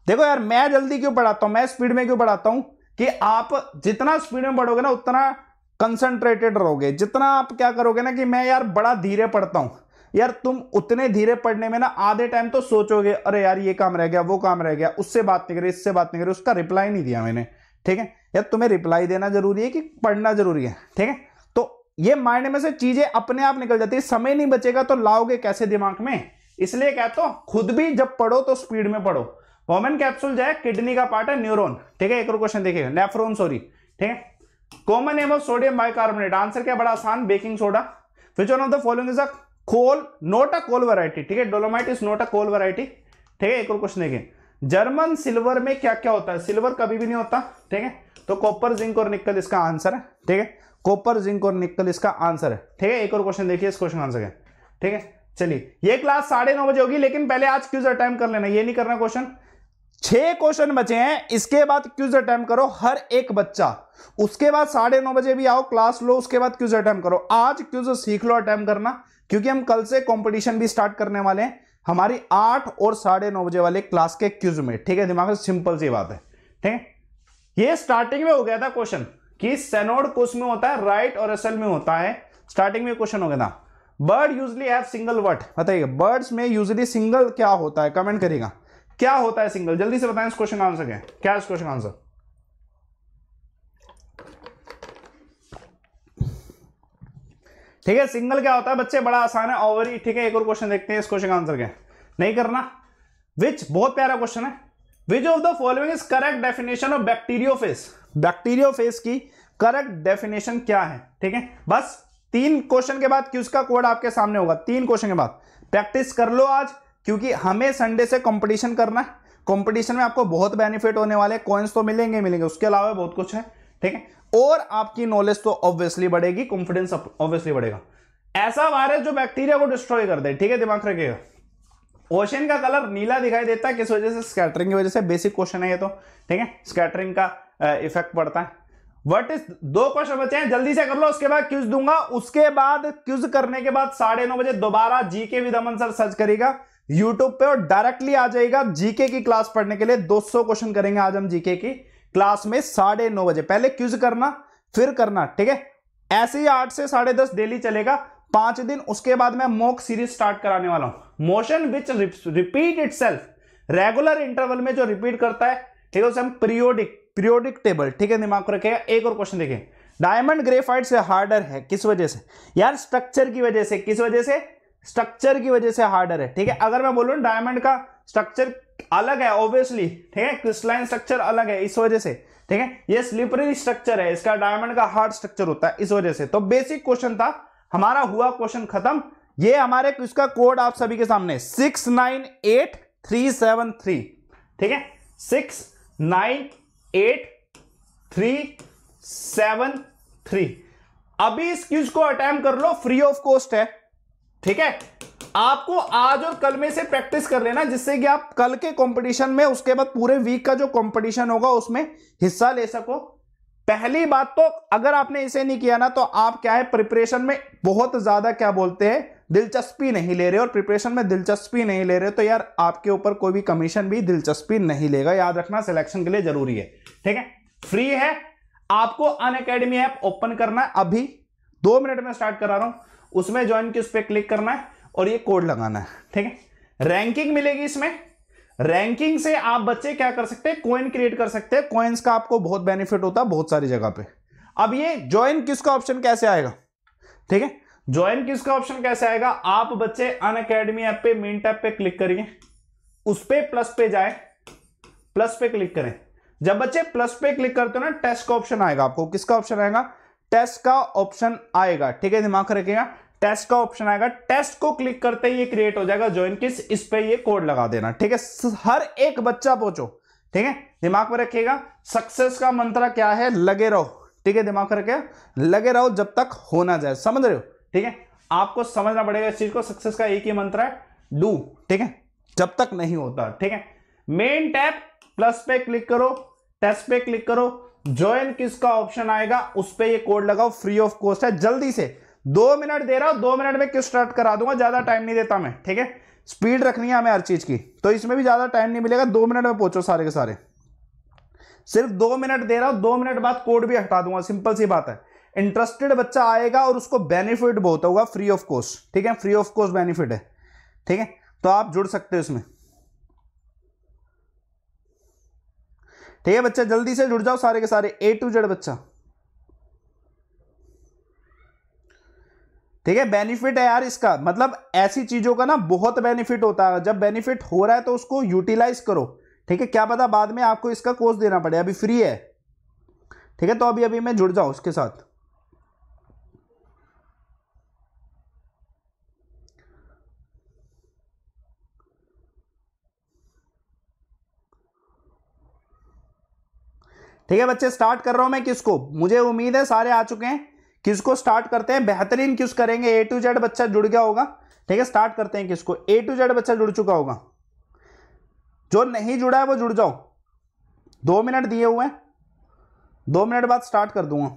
देखो यार मैं जल्दी क्यों पढ़ाता हूं मैं स्पीड में क्यों पढ़ाता हूं कि आप जितना स्पीड में पढ़ोगे ना उतना कंसंट्रेटेड रहोगे जितना आप क्या करोगे ना कि मैं यार बड़ा धीरे पढ़ता हूं यार तुम उतने धीरे पढ़ने में ना आधे टाइम तो सोचोगे अरे यार ये काम रह गया वो काम रह गया उससे बात नहीं करी इससे बात नहीं करी उसका रिप्लाई नहीं दिया मैंने ठीक है यार तुम्हें रिप्लाई देना जरूरी है कि पढ़ना जरूरी है ठीक है तो ये माइंड में से चीजें अपने आप निकल जाती है समय नहीं बचेगा तो लाओगे कैसे दिमाग में इसलिए कहते हो खुद भी जब पढ़ो तो स्पीड में पढ़ो वोमेन कैप्सूल जो है किडनी का पार्ट है न्यूरोन ठीक है एक और क्वेश्चन देखिएगा नेफ्रोन सॉरी ठीक है common name of sodium bicarbonate answer क्या बड़ा आसान baking soda which one of the following is a coal not a coal variety ठीक है dolomite is not a coal variety ठीक है एक और क्वेश्चन देखिए जर्मन सिल्वर में क्या क्या होता है सिल्वर कभी भी नहीं होता ठीक है तो कॉपर जिंक और निकल इसका आंसर है ठीक है कॉपर जिंक और निकल इसका आंसर है ठीक है एक और क्वेश्चन देखिए इस क्वेश्चन का आंसर है ठीक है चलिए ये क्लास साढ़े नौ बजे होगी लेकिन पहले आज क्यूज अटैम्प कर लेना ये नहीं करना क्वेश्चन छह क्वेश्चन बचे हैं इसके बाद क्यूज अटैम्प करो हर एक बच्चा उसके बाद साढ़े नौ बजे भी आओ क्लास लो उसके बाद क्यूज अटैम्प करो आज क्यूज सीख लो अटैम्प करना क्योंकि हम कल से कंपटीशन भी स्टार्ट करने वाले हैं हमारी आठ और साढ़े नौ बजे वाले क्लास के क्यूज में ठीक है दिमाग में सिंपल सी बात है ठीक है ये स्टार्टिंग में हो गया था क्वेश्चन कि सेनोड कुछ में होता है राइट और असल में होता है स्टार्टिंग में क्वेश्चन हो गया था bird usually have single word बताइए बर्ड्स में यूजली सिंगल क्या होता है कमेंट करेगा क्या होता है सिंगल जल्दी से बताएं इस क्वेश्चन का आंसर क्या है क्या इस क्वेश्चन का आंसर ठीक है सिंगल क्या होता है बच्चे बड़ा आसान है ही ठीक है एक और क्वेश्चन देखते हैं इस क्वेश्चन का आंसर क्या है नहीं करना विच बहुत प्यारा क्वेश्चन है which of the following is correct definition of bacteriophage bacteriophage की करेक्ट डेफिनेशन क्या है ठीक है बस तीन क्वेश्चन के बाद क्यूज का कोड आपके सामने होगा तीन क्वेश्चन के बाद प्रैक्टिस कर लो आज क्योंकि हमें संडे से कंपटीशन करना है कंपटीशन में आपको बहुत बेनिफिट होने वाले कॉइन्स तो मिलेंगे मिलेंगे उसके अलावा बहुत कुछ है ठीक है और आपकी नॉलेज तो ऑब्वियसली बढ़ेगी कॉन्फिडेंस ऑब्वियसली बढ़ेगा ऐसा वायरस जो बैक्टीरिया को डिस्ट्रॉय कर दे ठीक है दिमाग रखिएगा ओशन का कलर नीला दिखाई देता है किस वजह से स्कैटरिंग की वजह से बेसिक क्वेश्चन है ये तो ठीक है स्कैटरिंग का इफेक्ट पड़ता है वट इज दो क्वेश्चन बचे हैं जल्दी से कर लो उसके बाद क्यूज दूंगा उसके बाद क्यूज करने के बाद साढ़े नौ बजे दोबारा GK with Aman sir search करेगा यूट्यूब पे और डायरेक्टली आ जाएगा जीके की क्लास पढ़ने के लिए 200 क्वेश्चन करेंगे आज हम जीके की क्लास में साढ़े नौ बजे पहले क्यूज करना फिर करना ठीक है ऐसे ही आठ से साढ़े दस डेली चलेगा पांच दिन उसके बाद मैं मोक सीरीज स्टार्ट कराने वाला हूं motion which repeat it regular interval में जो रिपीट करता है ठीक है उसे हम पीरियोडिक पीरियोडिक टेबल ठीक है दिमाग को रखेगा एक और क्वेश्चन देखें डायमंड ग्रेफाइट से हार्डर है किस वजह से यार स्ट्रक्चर की वजह से किस वजह से स्ट्रक्चर की वजह से हार्डर है ठीक है अगर मैं बोलू डायमंड का स्ट्रक्चर अलग है ऑब्वियसली ठीक है क्रिस्टलाइन स्ट्रक्चर अलग है इस वजह से ठीक है ये स्लिपरी स्ट्रक्चर है इसका डायमंड का हार्ड स्ट्रक्चर होता है इस वजह से तो बेसिक क्वेश्चन था हमारा हुआ क्वेश्चन खत्म ये हमारे इसका कोड आप सभी के सामने six nine eight three seven three ठीक है six nine eight three seven three अभी इस क्यूज को अटैम्प कर लो फ्री ऑफ कॉस्ट है ठीक है आपको आज और कल में से प्रैक्टिस कर लेना जिससे कि आप कल के कंपटीशन में उसके बाद पूरे वीक का जो कंपटीशन होगा उसमें हिस्सा ले सको पहली बात तो अगर आपने इसे नहीं किया ना तो आप क्या है प्रिपरेशन में बहुत ज्यादा क्या बोलते हैं दिलचस्पी नहीं ले रहे और प्रिपरेशन में दिलचस्पी नहीं ले रहे तो यार आपके ऊपर कोई भी कमीशन भी दिलचस्पी नहीं लेगा याद रखना सिलेक्शन के लिए जरूरी है ठीक है फ्री है आपको अन अकेडमी ऐप ओपन करना अभी दो मिनट में स्टार्ट करा रहा हूं उसमें ज्वाइन किस पे क्लिक करना है और ये कोड लगाना है ठीक है रैंकिंग मिलेगी इसमें रैंकिंग से आप बच्चे क्या कर सकते हैं कॉइन क्रिएट कर सकते हैं कॉइन्स का आपको बहुत बेनिफिट होता है बहुत सारी जगह पे अब ये ज्वाइन किसका ऑप्शन कैसे आएगा ठीक है ज्वाइन किसका ऑप्शन कैसे आएगा आप बच्चे अन अकेडमी ऐप पे मेन टैप पे क्लिक करिए उस पर प्लस पे जाए प्लस पे क्लिक करें जब बच्चे प्लस पे क्लिक करते हो ना टेस्ट का ऑप्शन आएगा आपको किसका ऑप्शन आएगा टेस्ट का ऑप्शन आएगा ठीक है दिमाग रखेगा टेस्ट का ऑप्शन आएगा टेस्ट को क्लिक करते ही ये क्रिएट हो जाएगा ज्वाइन किस इस पे ये कोड लगा देना ठीक है हर एक बच्चा पहुंचो ठीक है दिमाग में रखिएगा सक्सेस का मंत्र क्या है लगे रहो ठीक है दिमाग रखे लगे रहो जब तक होना जाए समझ रहे हो ठीक है आपको समझना पड़ेगा इस चीज को सक्सेस का एक ही मंत्र है डू ठीक है जब तक नहीं होता ठीक है मेन टैप प्लस पे क्लिक करो टेस्ट पे क्लिक करो ज्वाइन किसका ऑप्शन आएगा उस पर यह कोड लगाओ फ्री ऑफ कॉस्ट है जल्दी से दो मिनट दे रहा हूं दो मिनट में किस स्टार्ट करा दूंगा ज्यादा टाइम नहीं देता मैं ठीक है स्पीड रखनी है हमें हर चीज की तो इसमें भी ज्यादा टाइम नहीं मिलेगा दो मिनट में पहुंचो सारे के सारे सिर्फ दो मिनट दे रहा हूं दो मिनट बाद कोड भी हटा दूंगा सिंपल सी बात है इंटरेस्टेड बच्चा आएगा और उसको बेनिफिट बहुत होगा फ्री ऑफ कॉस्ट ठीक है फ्री ऑफ कॉस्ट बेनिफिट है ठीक है तो आप जुड़ सकते हो इसमें ठीक है बच्चा जल्दी से जुड़ जाओ सारे के सारे ए टू जेड बच्चा ठीक है बेनिफिट है यार इसका मतलब ऐसी चीजों का ना बहुत बेनिफिट होता है जब बेनिफिट हो रहा है तो उसको यूटिलाइज करो ठीक है क्या पता बाद में आपको इसका कोर्स देना पड़े अभी फ्री है ठीक है तो अभी अभी मैं जुड़ जाऊँ उसके साथ ठीक है बच्चे स्टार्ट कर रहा हूं मैं किसको मुझे उम्मीद है सारे आ चुके हैं किसको स्टार्ट करते हैं बेहतरीन किस करेंगे ए टू जेड बच्चा जुड़ गया होगा ठीक है स्टार्ट करते हैं किसको ए टू जेड बच्चा जुड़ चुका होगा जो नहीं जुड़ा है वो जुड़ जाओ दो मिनट दिए हुए हैं दो मिनट बाद स्टार्ट कर दूंगा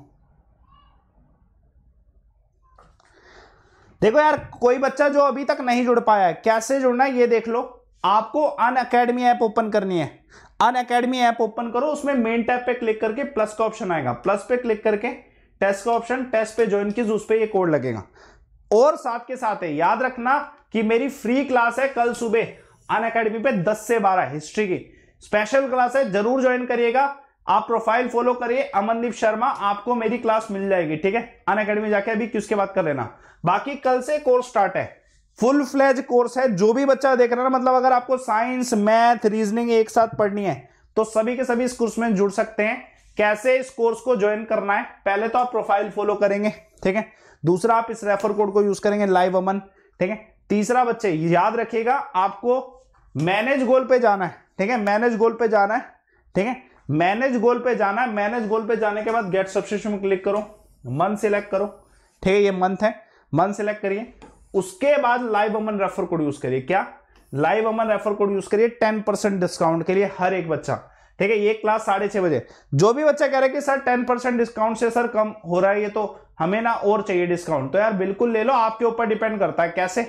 देखो यार कोई बच्चा जो अभी तक नहीं जुड़ पाया है कैसे जुड़ना है ये देख लो आपको अन अकेडमी ऐप ओपन करनी है अन अकेडमी ऐप ओपन करो उसमें मेन टैब पे क्लिक करके प्लस का ऑप्शन आएगा प्लस पे क्लिक करके टेस्ट का ऑप्शन टेस्ट पे ज्वाइन कीजिए उस पर यह कोड लगेगा और साथ के साथ है याद रखना कि मेरी फ्री क्लास है कल सुबह अन अकेडमी पे 10 से 12 हिस्ट्री की स्पेशल क्लास है जरूर ज्वाइन करिएगा आप प्रोफाइल फॉलो करिए अमनदीप शर्मा आपको मेरी क्लास मिल जाएगी ठीक है अन अकेडमी जाके अभी किसके बात कर लेना बाकी कल से कोर्स स्टार्ट है फुल फ्लेज कोर्स है जो भी बच्चा देख रहा है मतलब अगर आपको साइंस मैथ रीजनिंग एक साथ पढ़नी है तो सभी के सभी इस कोर्स में जुड़ सकते हैं कैसे इस कोर्स को ज्वाइन करना है पहले तो आप प्रोफाइल फॉलो करेंगे ठीक है दूसरा आप इस रेफर कोड को यूज करेंगे लाइव अमन ठीक है तीसरा बच्चे याद रखिएगा आपको मैनेज गोल पे जाना है ठीक है मैनेज गोल पे जाना है ठीक है मैनेज गोल पे जाना है मैनेज गोल पे जाने के बाद गेट सब्सक्रिप्शन में क्लिक करो मंथ सिलेक्ट करो ठीक है ये मंथ है मंथ सिलेक्ट करिए उसके बाद live Aman refer code use करिए क्या live Aman refer code use करिए टेन परसेंट डिस्काउंट के लिए हर एक बच्चा ठीक है ये क्लास साढ़े छह बजे जो भी बच्चा कह रहा है कि सर टेन परसेंट डिस्काउंट से सर कम हो रहा है ये तो हमें ना और चाहिए डिस्काउंट तो यार बिल्कुल ले लो आपके ऊपर डिपेंड करता है कैसे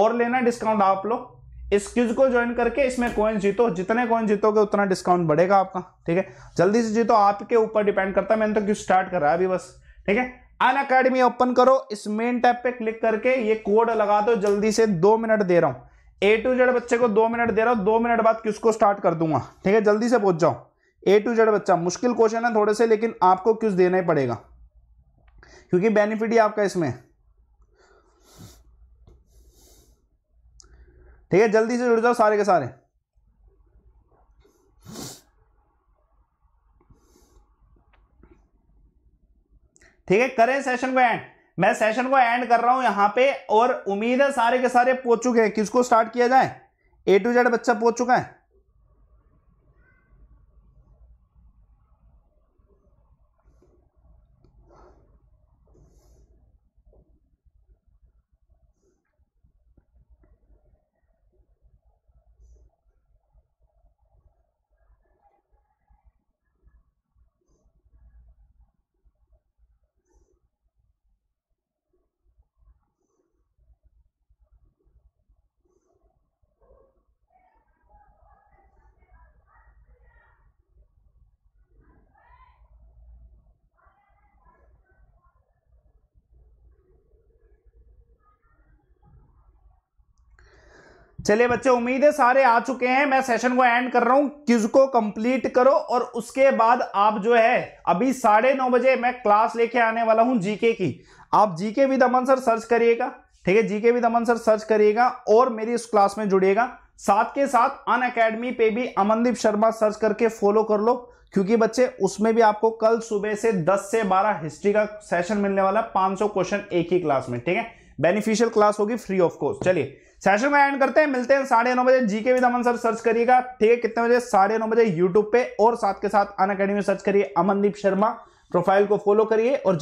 और लेना डिस्काउंट आप लोग इस क्यूज को ज्वाइन करके इसमें कॉइन जीतो जितने कॉइन जीतोगे उतना डिस्काउंट बढ़ेगा आपका ठीक है जल्दी से जीतो आपके ऊपर डिपेंड करता है मैंने तो क्यूज स्टार्ट करा अभी बस ठीक है अन अकेडमी ओपन करो इस मेन टैब पे क्लिक करके ये कोड लगा दो जल्दी से दो मिनट दे रहा हूं ए टू जेड बच्चे को दो मिनट दे रहा हूं दो मिनट बाद किसको स्टार्ट कर दूंगा ठीक है जल्दी से पहुंच जाओ ए टू जेड बच्चा मुश्किल क्वेश्चन है थोड़े से लेकिन आपको क्यूज देना ही पड़ेगा क्योंकि बेनिफिट ही आपका इसमें ठीक है जल्दी से जुड़ जाओ सारे के सारे ठीक है करें सेशन को एंड मैं सेशन को एंड कर रहा हूं यहां पे और उम्मीद है सारे के सारे पहुंच चुके हैं किसको स्टार्ट किया जाए ए टू जेड बच्चा पहुंच चुका है चलिए बच्चे उम्मीद है सारे आ चुके हैं मैं सेशन को एंड कर रहा हूं किस को कंप्लीट करो और उसके बाद आप जो है अभी साढ़े नौ बजे मैं क्लास लेके आने वाला हूं जीके की आप GK with Aman sir search करिएगा ठीक है GK with Aman sir search करिएगा और मेरी इस क्लास में जुड़िएगा साथ के साथ अन अकेडमी पे भी अमनदीप शर्मा सर्च करके फॉलो कर लो क्योंकि बच्चे उसमें भी आपको कल सुबह से दस से बारह हिस्ट्री का सेशन मिलने वाला 500 क्वेश्चन एक ही क्लास में ठीक है बेनिफिशियल क्लास होगी फ्री ऑफ कॉस्ट चलिए सेशन को एंड करते हैं मिलते हैं साढ़े नौ बजे GK with Aman sir search करिएगा ठीक है कितने बजे साढ़े नौ बजे यूट्यूब पे और साथ के साथ अन अकेडमी सर्च करिए अमनदीप शर्मा प्रोफाइल को फॉलो करिए और